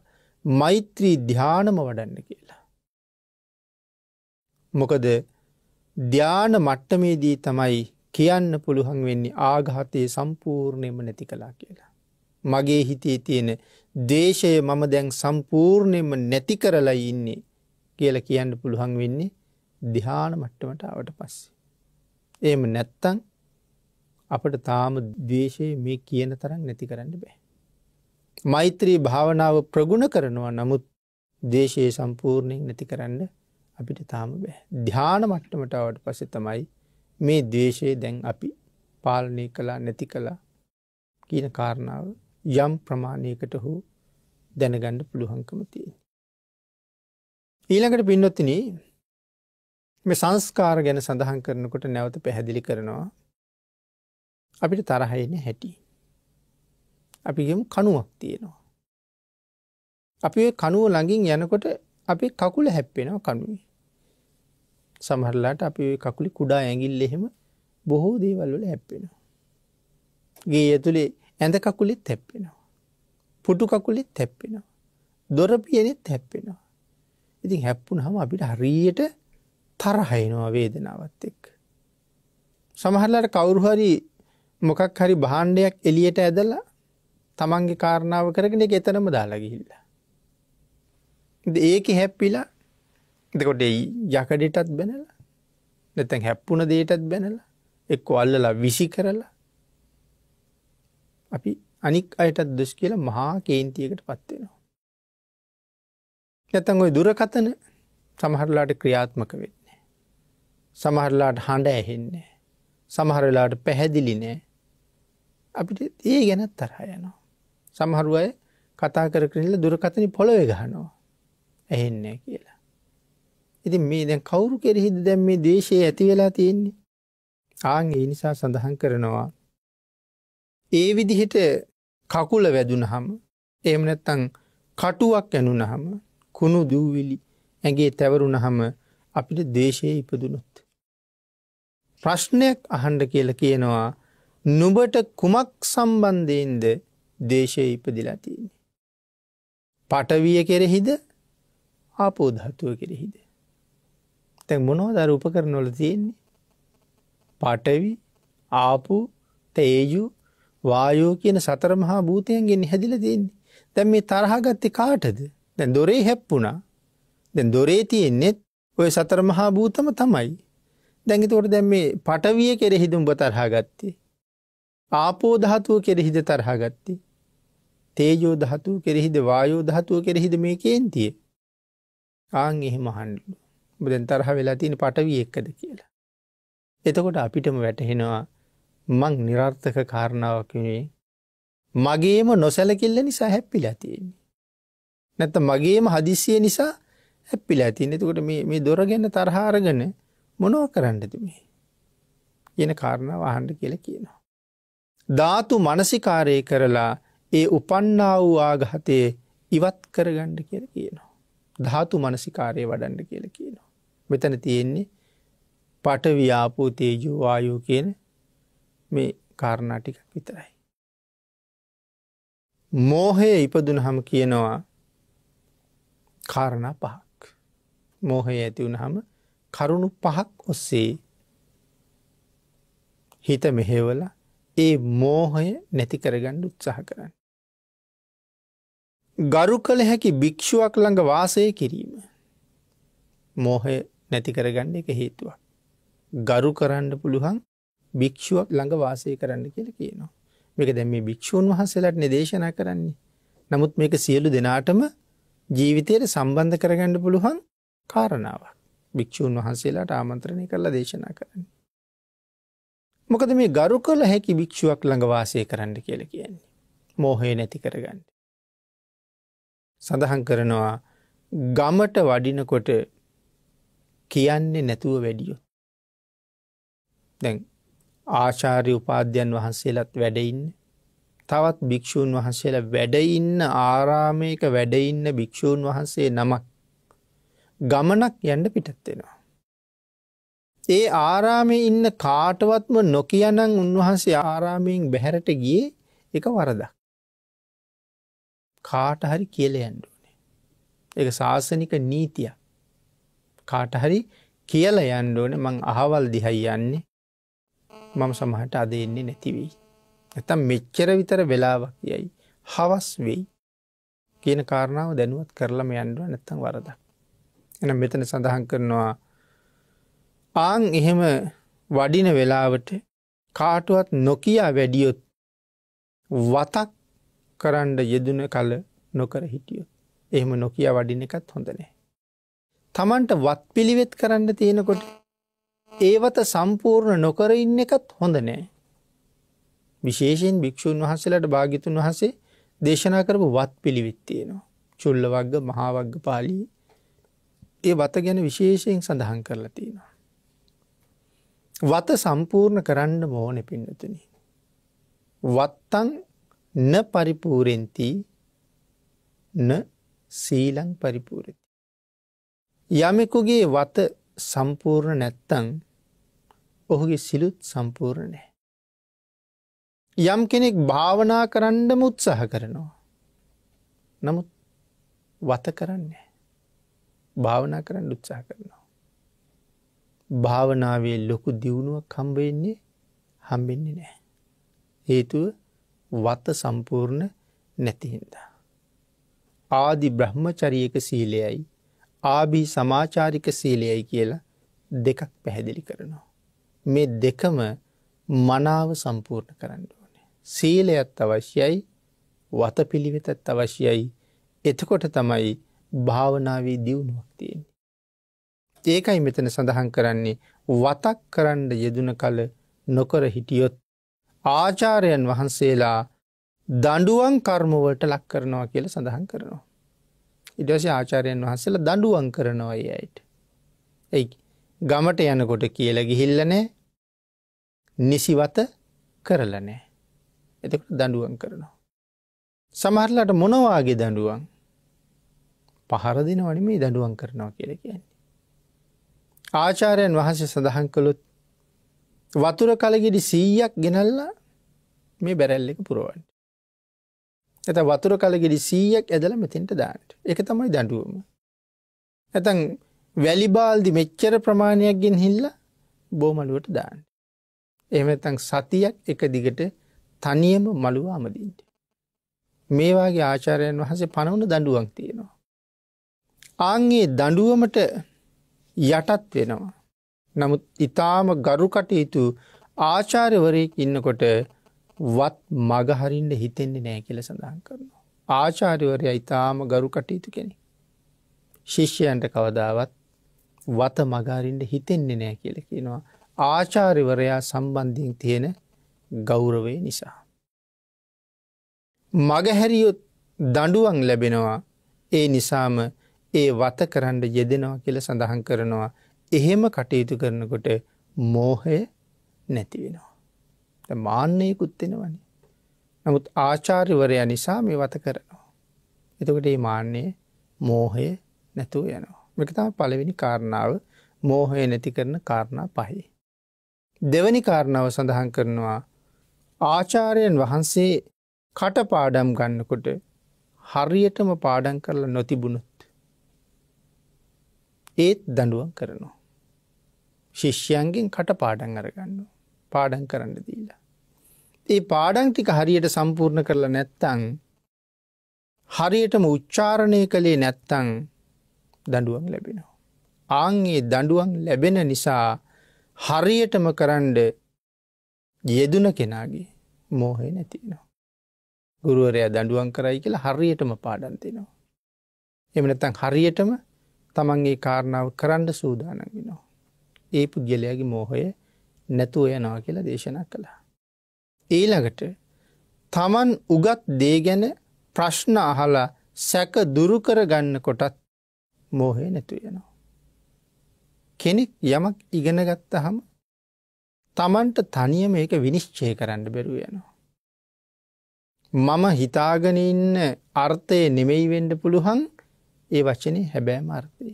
මෛත්‍රී ධ්‍යානම වඩන්න කියලා. මොකද ධ්‍යාන මට්ටමේදී තමයි කියන්න පුළුවන් වෙන්නේ ආඝාතයේ සම්පූර්ණයම නැති කලා කියලා. මගේ හිතේ තියෙන දේශය මම දැන් සම්පූර්ණයම නැති කරලා ඉන්නේ කියල කියන්න පුළුවන් වෙන්නේ දිහාන මට්ටමට අවට පස්සේ. එම නැත්තං අපට තාම දේශයේ මේ කියන තරම් නැති කරන්න බෑ. මෛත්‍රී භාවනාව ප්‍රගුණ කරනවා නමුත් දේශයේ සම්පූර්ණයෙන් නැති කරන්න අපිට තාම බෑ. ධ්‍යාන මට්ටමට අවට පසෙ තමයි මේ දේශයේ දැන් අපි පාලනය කලා නැති කලා කියන කාරණාව යම් ප්‍රමාණයකට හෝ දැනගණ්ඩ පුළුවන්කම තියෙන. ඊළඟට පින්නොත්තිනී මේ සංස්කාර ගැන සඳහන් කරනකොට නැවත පැහැදිලි කරනවා අපිට තරහයින හැටි. අපිගම කනුවක් තියෙනවා. අපි කනුව ළඟින් යනකොට අපි කකුල හැප්පෙනවා කනුවේ. සමහරලාට අපි කකුලි කුඩා ඇඟිල්ල එහෙම බොහෝ දේවල්වල හැප්පෙනවා. ගේ ඇතුළේ ඇඳ කකුලෙත් හැප්පෙනවා. පුටු කකුලෙත් හැප්පෙනවා. දොරපියනෙත් හැප්පෙනවා. ඉතින් හැප්පුන හම අපිට හරියට තරහයිනවා වේදනාවත් එක්. සමහරලට කවුරුහරි මොකක් හරි භාණ්ඩයක් එලියට ඇදලා තමන්ගේ කාරණාව කරගෙන එක එතනම දාලගිහිල්ල. ඒක හැප්පිලා දෙකොට යකඩටත් බැනලා නැතැන් හැප්පුුණ දේටත් බැනලා එක්ක අල්ලලා විසි කරලා අපි අනික් අයටත් දොස් කියල මහා කේන්තියකට පත්වෙනවා. නැතන් ඔය දුරකතන සමහරලාට ක්‍රියාත්මක වෙත්. සමහරලාට හඬ ඇහෙන්නේ. සමහරලාට පැහැදිලි නෑ. අපිට ඒ ගැනත් තරහ යනවා. සමහරුව අය කතා කර කරල දුරකතන පොළොව ගහනවා. ඇහෙන්නේ කියලා. ඉතින් මේ දැන් කවුරු කෙරෙහිද දැම් මේ දේශය ඇති වෙලා තියෙන්නේ. ආං ඒ නිසා සඳහන් කරනවා. ඒ විදිහට කකුල වැදුනහම එහෙම නැත්තං කටුවක් ඇනුනහම කුණු දූවිලි ඇගේ තැවරුණහම අපිට දේශය ඉපදුණු. ප්‍රශ්නයක් අහන්ඩ කියල කියනවා නුබට කුමක් සම්බන්ධයෙන්ද දේශය ඉපදිලාතියන්නේ. පටවිය කෙරෙහිද ආපෝධහතුව කෙරෙහිද. තැන් මොනෝ දර උපකර නොල තියෙන්නේ. පටවි ආපු තේජු වායෝ කියන සතරමහා භූතයන්ගෙන් හැදිල දෙන්නේ. දැන් මේ තරහගත්ත කාටද දැන් දොරේ හැප්පුුණා දැන් දොරේ තියෙන්නේෙත් ඔය සතරමහා භූතම තමයි දැඟතවට දැම් මේ පටවිය කෙරෙහිද උඹ තරහා ගත්තේ. ආපෝධාතුව කෙරෙහිද තරහා ගත්තේ. තේජෝ දහතුව කෙරෙහිද වායෝ දහතුව කෙරෙහිද මේ කේන්තිය. ආං එහෙම හන්ඩු බදැන් තරහ වෙලා තියෙන පටවිය එක්කද කියලා. එතකොට අපිටම වැටහෙනවා මං නිරර්ථක කාරණාවක් වනේ මගේම නොසැලකිල්ල නිසා හැප්පිලා තියෙන්නේ. නැත්ත මගේම හදිසිය නිසා හැප්පිලා තින් එතකොට මේ දොර ගැන්න තරහාරගන මොනව කරන්නද මේ කියන කාරණාව අහන්ඩ කියල කියනවා. ධාතු මනසිකාරය කරලා ඒ උපන්නා වූ ආගහතය ඉවත් කරගණ්ඩ කියල කියනවා. ධාතු මනසිකාරය වඩන්ඩ කියල කියනවා. මෙතන තියෙන්නේ පටවි්‍යාපූ තේජුවායු කියන මේ කාරණාටික විතරයි. මෝහය ඉපදුන හම කියනවා කාරණ පහක් මෝහය ඇති වුණ හම කරුණු පහක් ඔස්සේ හිත මෙහෙවල ඒ මෝහය නැති කරගන්න උත්සාහ කරන්න. ගරු කළ හැකි භික්‍ෂුවක් ළඟ වාසය කිරීම මෝහය නැති කරගන්න එක හේතුවක්. ගරු කරන්න පුළුවන් භික්‍ෂුවක් ළඟ වාසය කරන්න කියල කියනවා. මේක දැම මේ භික්‍ෂූන් වහන්සේලට නිදේශනා කරන්නේ. නමුත් මේක සියලු දෙනාටම ජීවිතයට සම්බන්ධ කරගන්න පුළුවන් කාරණාවක්. භික්‍ෂූන් වහන්සේලාට ආමන්ත්‍රණය කරලා දේශනා කරන්න. මොකද මේ ගරු කළ හැකි භික්‍ෂුවක් ළඟවාසය කරන්න කියල කියන්නේ. මෝහය නැති කරගන්න. සඳහන් කරනවා ගමට වඩිනකොට කියන්නේ නැතුව වැඩියෝ. දැන් ආචාරය උපාධ්‍යයන් වහන්සේලත් වැඩඉන්න තවත් භික්‍ෂූන් වහන්සේලා වැඩඉන්න ආරාමයක වැඩඉන්න භික්‍ෂූන් වහන්සේ නමක් ගමනක් යන්න පිටත්වෙනවා. ඒ ආරාමය ඉන්න කාටවත්ම නොකියනං උන්වහන්සේ ආරාමයෙන් බැහැරට ගිය එක වරදක්. කාටහරි කියල යන්ඩුවනේ. එක ශාසනික නීතිය කාටහරි කියල යන්ඩෝන මං අහවල් දිහයි යන්නේ මම සමහට අද එන්නේ නැතිවී. ඇතම් මෙච්චර විතර වෙලාවක් යයි හවස් වෙයි කියන කාරණාව දැනුවත් කරලම යන්ඩුව නැත්තං වරදක්. එන මෙතන සඳහන් කරනවා ආං එහෙම වඩින වෙලාවට කාටුවත් නොකයා වැඩියොත් වතක් කරන්ඩ යෙදන කල නොකර හිටියොත්. එහෙම නොකිය වඩින එකත් හොඳනෑ. තමන්ට වත් පිළිවෙත් කරන්න තියෙනකොට ඒවත සම්පූර්ණ නොකර ඉන්න එකත් හොඳ නෑ. විශේෂයෙන් භික්‍ෂූන් වහසලට භාගිතුන් වහසේ දේශනා කරපු වත් පිළිවිත් තියෙනවා. චුල්ල වග්ග මහාවග්ග පාලී ඒ වත ගැන විශේෂයෙන් සඳහන් කරලා තියෙනවා. වත සම්පූර්ණ කරන්න මෝන පින්නතුන. වත්තන් න පරිපූරෙන්ති න සීලං පරිපූරෙති. යමෙකුගේ වත සම්පූර්ණ නැත්තං ඔහුගේ සිලුත් සම්පූර්ණ නෑ. යම් කෙනෙක් භාවනා කරන්න මුත්සාහ කරනවා. නමුත් වත කරන්නේ. භාවනා කරන්න උත්සා කරනවා. භාවනාවේ ලොකු දියුණුවක් කම්බවෙන්නේ හම්බෙන්නේ නෑ. හේතුව වත සම්පූර්ණ නැතිහින්දා. ආදි බ්‍රහ්මචරියක සීලයයි ආබී සමාචාරික සීලයයි කියලා දෙකක් පැහැදිලි කරනවා. මේ දෙකම මනාව සම්පූර්ණ කරන්න ඕනේ. සීලයත් අවශ්‍යයි වත පිළිවෙතත් අවශ්‍යයි එතකොට තමයි භාවනාවේ දියුණුවක් තියෙන්නේ. ඒකයි මෙතන සඳහන් කරන්නේ වතක් කරන්න යෙදුන කල නොකර හිටියොත් ආචාරයන් වහන්සේලා දඩුවන් කර්මවට ලක් කරනවා කියල සඳහන් කරනවා. ඉඩස ආචාරයන් වහන්සේලා දඩුවන් කරනවා අයට. ඇයි ගමට යනකොට කියල ගිහිල්ලනෑ නිසිවත කරලනෑ එතකට දඩුවන් කරනවා. සමහරලට මොනවාගේ දඩුවන් පහරදිනවන මේ දඩුවන් කරනවා කියර කියන්නේ. ආචාරයන් වහන්සේ සඳහන් කළොත් වතුර කලගෙඩි සීයක් ගෙනල්ලා මේ බැරැල්ලෙක පුරුවන්ට. ඇත වතුර කලගෙඩි සීයක් ඇදල මෙතින්ට දාට එක තමයි දඩුවම. ඇතන් වැලිබාල්දි මෙච්චර ප්‍රමාණයක් ගෙන් හිල්ල බෝමලුවට දාන්න. එමතන් සතියක් එක දිගට තනියම මළුව අමදීන්ට. මේවාගේ ආචාරයන් වහසේ පනවුණ දඩුවක් තියෙනවා. ආංගේ දඩුවමට යටත් වෙනවා. නමුත් ඉතාම ගරුකටයුතු ආචාර්යවරයෙක් ඉන්නකොට වත් මගහරින්ට හිතෙන්නේ නෑ කියල සඳහන් කරනවා. ආචාර්යවරය ඉතාම ගරුකටයුතු කෙනෙ. ශිෂ්‍යයන්ට කවදාවත් වත මගාරින්ට හිතෙන්නේ නෑ කියල කියනවා. ආචාරිවරයා සම්බන්ධින් තියෙන ගෞරවේ නිසා. මගහැරියොත් දඩුවන් ලැබෙනවා ඒ නිසාම ඒ වත කරන්න යෙදෙනවා කියල සඳහන් කරනවා එහෙම කටයුතු කරනකොට මෝහය නැතිවෙනවා. මාන්‍යයකුත්වෙනවනි. නමුත් ආචාර්යවරය නිසා මේ වත කරනවා. එතකට ඒ මාන්‍යයේ මෝහය නැතුව යනවා. මෙකතම පලවෙනි කාරණාව මෝහය නැති කරන කාරණා පහි. දෙවැනි කාරණාව සඳහන් කරනවා ආචාරයෙන් වහන්සේ කටපාඩම් ගන්නකොට හරියටම පාඩන් කරලා නොතිබුණුත් ඒත් දඩුවන් කරනවා. ශිෂ්‍යයන්ගෙන් කට පාඩන් අරගන්න පාඩන් කරන්න දීලා. ඒ පාඩන් ටික හරියට සම්පූර්ණ කරලා නැත්තං හරියටම උච්චාරණය කළේ නැත්තං දඩුවන් ලැබෙනවා. ආංගේ දඩුවන් ලැබෙන නිසා හරියටම කරන්ඩ යෙදුන කෙනාගේ මෝහය නැතිනවා. ගුරුවරයා දඩුවන් කරයි කියලා හරියටම පාඩන්තිනවා. එමනතං හරියටම තමන් ඒ කාරණාව කරන්න සූදානගෙනවා. ඒ පුද්ගලයාගේ මෝහය නැතුව යනවා කියලා දේශනා කළා. ඊළඟට තමන් උගත් දේ ගැන ප්‍රශ්න අහලා සැක දුරුකර ගන්න කොටත් මෝහය නැතු යනවා. කෙනෙක් යමක් ඉගෙනගත්ත හම තමන්ට තනියම ඒක විනිශ්චය කරන්න බැරුව යනවා. මම හිතාගෙන ඉන්න අර්ථය නෙමෙයි වෙන්ඩ පුළුවන් ඒ වචනය හැබෑම අර්ථය.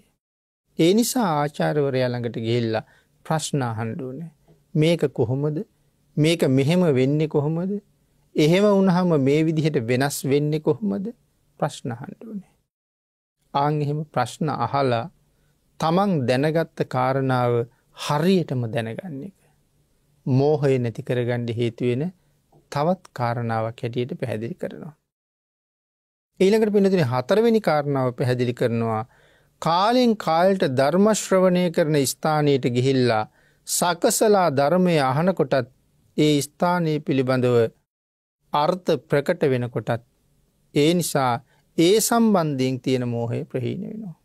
ඒ නිසා ආචාරවරයා ළඟට ගෙල්ලා ප්‍රශ්නා හන්ඩුවනේ මේක කොහොමද මේක මෙහෙම වෙන්නේ කොහොමද එහෙම උනහම මේ විදිහට වෙනස් වෙන්නේ කොහොමද ප්‍රශ්න හන්ඩුවනේ. ආං එහෙම ප්‍රශ්න අහලා තමන් දැනගත්ත කාරණාව හරියටම දැනගන්න එක. මෝහය නැති කරගණ්ඩ හේතුවෙන තවත් කාරණාවක් හැටියට පැහැදිලි කරනවා. ඊළඟට පිනතින හතරවෙනි කාරණාව පැහැදිලි කරනවා. කාලෙන් කාල්ට ධර්මශ්‍රවණය කරන ස්ථානයට ගිහිල්ලා සකසලා ධර්මය අහනකොටත් ඒ ස්ථානයේ පිළිබඳව අර්ථ ප්‍රකට වෙනකොටත්. ඒ නිසා ඒ සම්බන්ධයෙන් තියෙන මෝහය ප්‍රහීන වෙනවා.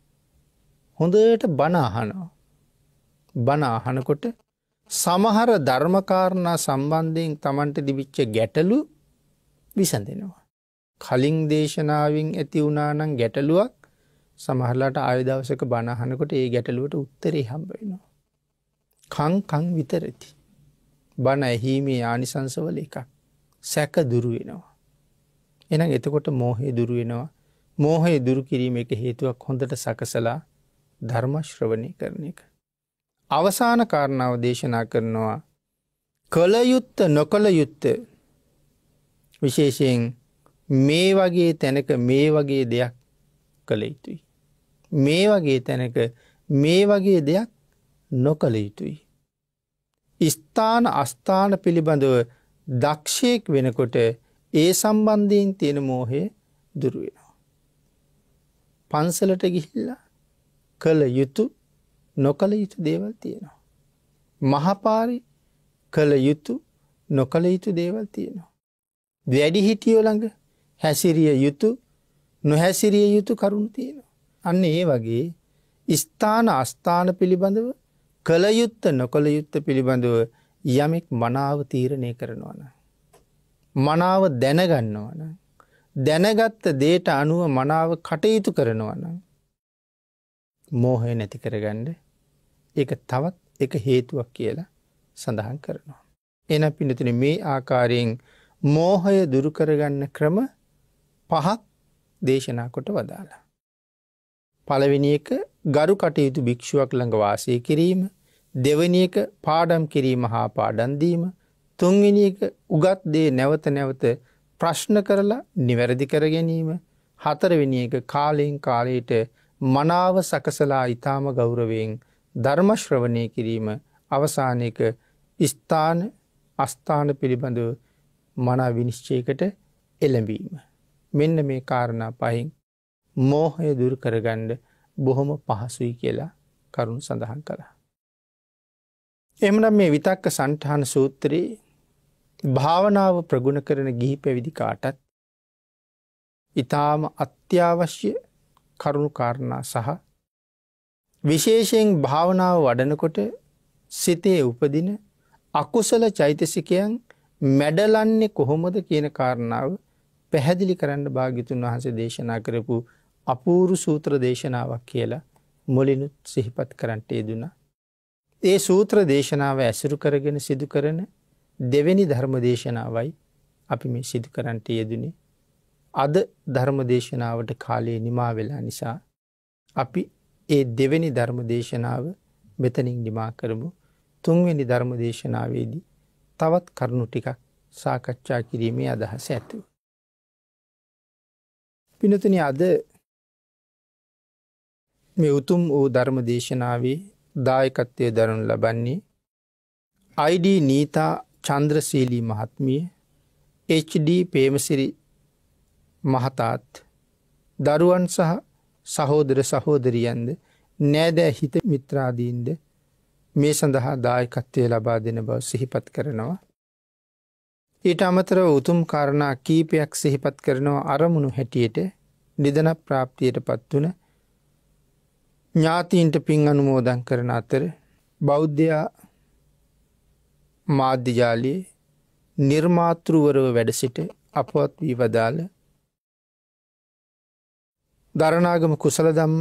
හොඳට බනාහනෝ. බනාහනකොට සමහර ධර්මකාරණා සම්බන්ධයෙන් තමන්ට දිවිච්ච ගැටලු විසඳෙනවා. කලින් දේශනාවෙන් ඇති වුණානං ගැටලුවක් සමහරලාට ආයදවසක බණහනකොට ඒ ගැටලුවට උත්තරේ හම්බවෙනවා. කංකං විතරති. බණ ඇහීමේ ආනිසංසවල එකක් සැක දුරුවෙනවා. එනම් එතකොට මෝහය දුරුවෙනවා මෝහය දුරුකිරීම එක හේතුවක් හොඳට සකසලා ධර්මශ්‍රවණය කරන එක. අවසාන කාරණාව දේශනා කරනවා කළයුත්ත නොකළ යුත්ත විශේෂයෙන් මේ වගේ තැනක මේ වගේ දෙයක් කළ යුතුයි. මේ වගේ තැනක මේ වගේ දෙයක් නොකළ යුතුයි. ස්ථාන අස්ථාන පිළිබඳව දක්ෂයෙක් වෙනකොට ඒ සම්බන්ධයෙන් තියෙන මෝහය දුරුවෙනවා. පන්සලට ගිහිල්ලා කළ යුතු නොකළ යුතු දේවල් තියෙනවා. මහපාරි කළ යුතු නොකළ යුතු දේවල් තියෙනවා. වැඩිහිටියෝ ළඟ හැසිරිය යුතු නොහැසිරිය යුතු කරුණු තියෙනවා. අන්න ඒ වගේ ස්ථාන අස්ථාන පිළිබඳව කළයුත්ත නොකළ යුත්ත පිළිබඳව යමෙක් මනාව තීරණය කරනවන. මනාව දැනගන්නවන. දැනගත්ත දේට අනුව මනාව කටයුතු කරනවන. මෝහය නැති කරගණ්ඩ ඒ තවත් එක හේතුවක් කියලා සඳහන් කරනවා. එන පිනතින මේ ආකාරයෙන් මෝහය දුරුකරගන්න ක්‍රම පහත් දේශනා කොට වදාලා. පළවෙනි එක ගරු කටයුතු භික්‍ෂුවක් ළඟ වාසය කිරීම දෙවනි එක පාඩම් කිරීම හා පාඩන්දීම තුන්වෙනි එක උගත් දේ නැවත නැවත ප්‍රශ්න කරලා නිවැරදි කර ගැනීම හතරවෙනි එක කාලයෙන් කාලයට මනාව සකසලා ඉතාම ගෞරවයෙන් ධර්මශ්‍රවණය කිරීම අවසානක ස්ථාන අස්ථාන පිළිබඳව මනා විනිශ්චයකට එළඹීම. මෙන්න මේ කාරණා පහින් මෝහය දුර කරගණ්ඩ බොහොම පහසුයි කියලා කරුණු සඳහන් කළා. එමනම් මේ විතක්ක සන්ටහන සූත්‍රයේ භාවනාව ප්‍රගුණ කරන ගිහි පැවිදි කාටත් ඉතාම අත්‍යවශ්‍ය කරුණු කාරණා සහ විශේෂයෙන් භාවනාව වඩනකොට සිතේ උපදින අකුසල චෛතසිකයන් මැඩලන්නේ කොහොමද කියන කාරණාව පැහැදිලි කරන්න භාගිතුන් වහන්සේ දේශනා කරපු අපූරු සූත්‍ර දේශනාවක් කියලා මොලිනුත් සිහිපත් කරන්ට යෙදුණ. ඒ සූත්‍ර දේශනාව ඇසුරු කරගෙන සිදු කරන දෙවැනි ධර්ම දේශනාවයි අපි මේ සිදු කරන්ට යෙදනේ. අද ධර්ම දේශනාවට කාලයේ නිමා වෙලා නිසා අපි ඒ දෙවැනි ධර්ම දේශනාව මෙතනින් නිමා කරමු තුන්වෙනි ධර්ම දේශනාවේදී තවත් කරුණු ටිකක් සාකච්ඡා කිරීමේ අදහස ඇතුව. පිනතන අද මේ උතුම් වූ ධර්ම දේශනාවේ දායකත්වය දරනු ලබන්නේ අයිඩ නීතා චන්ද්‍රසීලී මහත්මිය HD පේමසිරි මහතාත් දරුවන් සහ සහෝදර සහෝදරියන්ද නෑදෑ හිත මිත්‍රාදීන්ද මේ සඳහා දායකත්වය ලබා දෙන බව සිහිපත් කරනවා ඊට අමතරව උතුම් කාරණා කීපයක් සිහිපත් කරනවා අරමුණු හැටියට නිදන ප්‍රාප්තියට පත්වන ඥාතීන්ට පින් අනුමෝදන් කරන අතර බෞද්ධයා මාධ්‍යජාලයේ නිර්මාතෘවරව වැඩසිට අපවත් වී වදාළ දරණාගම කුසලදම්ම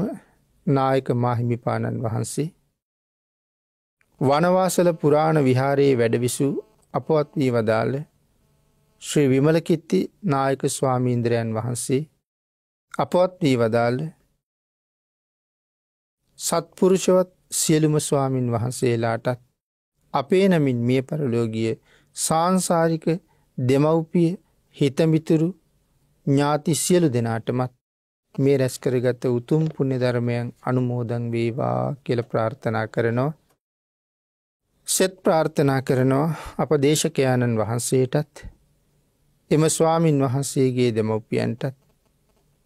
නායක මාහිමිපාණන් වහන්සේ වනවාසල පුරාණ විහාරයේ වැඩවිසු අපවත් වී වදාළ ශ්‍රී විමලකිත්ති නායක ස්වාමීන්ද්‍රයන් වහන්සේ අපවත් වී වදාළ සත්පුරුෂවත් සියලුම ස්වාමින් වහන්සේලාටත් අපේ නමින් මිය පරලෝගිය සංසාරික දෙමව්පිය හිතමිතුරු ඥාති සියලු දෙනාටමත් මේ රැස්කරගත උතුම් පුුණෙ ධර්මයන් අනුමෝදන් වේවා කියල ප්‍රාර්ථනා කරනවා. සෙත් ප්‍රාර්ථනා කරනවා අප දේශකයාණන් වහන්සේටත් එම ස්වාමින් වහන්සේගේ දෙමව්පියන්ටත්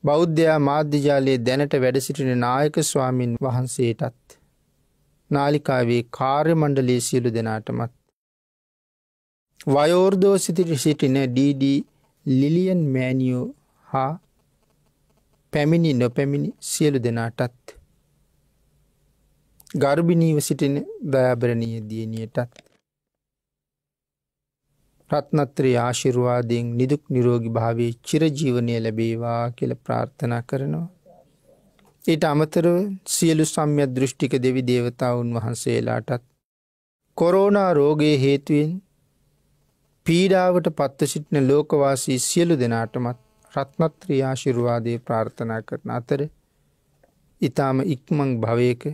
බෞද්ධයා මාධ්‍යජාලයේ දැනට වැඩසිටින නායක ස්වාමින් වහන්සේටත් නාලිකාවේ කාර්යමණ්ඩලේ සියලු දෙනාටමත්. වයෝර්ධෝ සිතිරි සිටින ඩඩ ලිලියන් මෑනියෝ හා පැමිණි නොපැමිණි සියලු දෙනාටත්. ගර්භිනීව සිටින දයාබරණය දියණියටත්. රත්නත්‍රී ආශිර්වාදයෙන් නිදුක් නිරෝගී භාවයේ චිරජීවනය ලැබේවා කියලා ප්‍රාර්ථනා කරනවා. ඊට අමතරව සියලු සම්‍යක් දෘෂ්ටික දෙවි දේවතාවුන් වහන්සේලාටත් කොරෝනා රෝගයේ හේතුවෙන් පීඩාවට පත්ව සිටින ලෝකවාසී සියලු දෙනාටමත් රත්නත්‍රී ආශිර්වාදයේ ප්‍රාර්ථනා කරන අතර ඊ타ම ඉක්මන් භවයක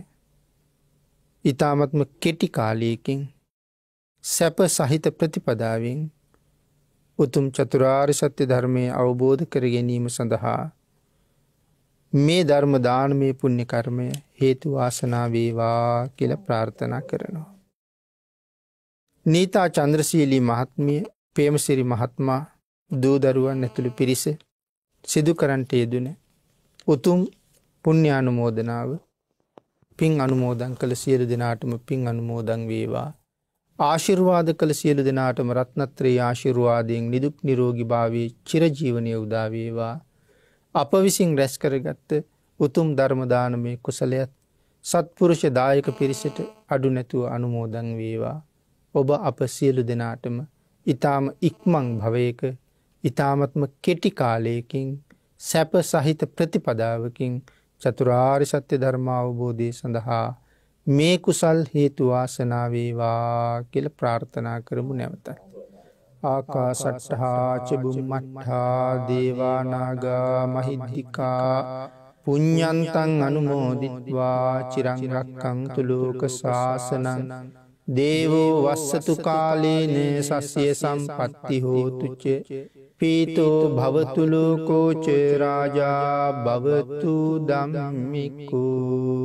ඊ타මත්ම කෙටි කාලයකින් සැප සහිත ප්‍රතිපදාවෙන් උතුම් චතුරාර් සත්‍ය ධර්මය අවබෝධ කර ගැනීම සඳහා මේ ධර්ම දානමය පුුණ්‍ය කර්මය හේතු වාසනාවේවා කියල ප්‍රාර්ථනා කරනවා. නීතා චන්ද්‍රසීලී මහත්මිය පේමසිරි මහත්මා දූදරුවන් ඇතුළු පිරිස සිදු කරන්ට යෙදන උතුම් පුුණ්‍යානුමෝදනාව පින් අනුමෝදන් කළ සියලු දෙනාටම පින් අනුමෝදන් වේවා ආශිර්වාද කළ සියලු දෙනාටම රත්නත්‍රයේ ආශිර්වාදයෙන් නිදුක් නිරෝගී භාවයේ චිරජීවනය උදා වේවා. අප විසින් රැස් කරගත්ත උතුම් ධර්ම දානමේ කුසලයත් සත්පුරුෂ දායක පිරිසට අඩු නැතුව අනුමෝදන් වේවා. ඔබ අප සියලු දෙනාටම ඊ타ම ඉක්මන් භවයක ඊ타මත්ම කෙටි කාලයකින් සැප සහිත ප්‍රතිපදාවකින් චතුරාර්ය සත්‍ය ධර්ම අවබෝධය සඳහා මේ කුසල් හේතු වාසනා වේවා කියලා ප්‍රාර්ථනා කරමු නැවතත්. ආකාසට්ඨහා ච බුම්මට්ඨා දේවා නාග මහිද්దికා පුඤ්ඤන්තං අනුමෝදිත්වා චිරං රක්ඛන්තු ලෝක සාසනං දේවෝ වස්සතු කාලේන සස්්‍යය සම්පත්ති හෝතුච පීතෝ භවතු ලෝකෝ ච රාජා භවතු ධම්මිකෝ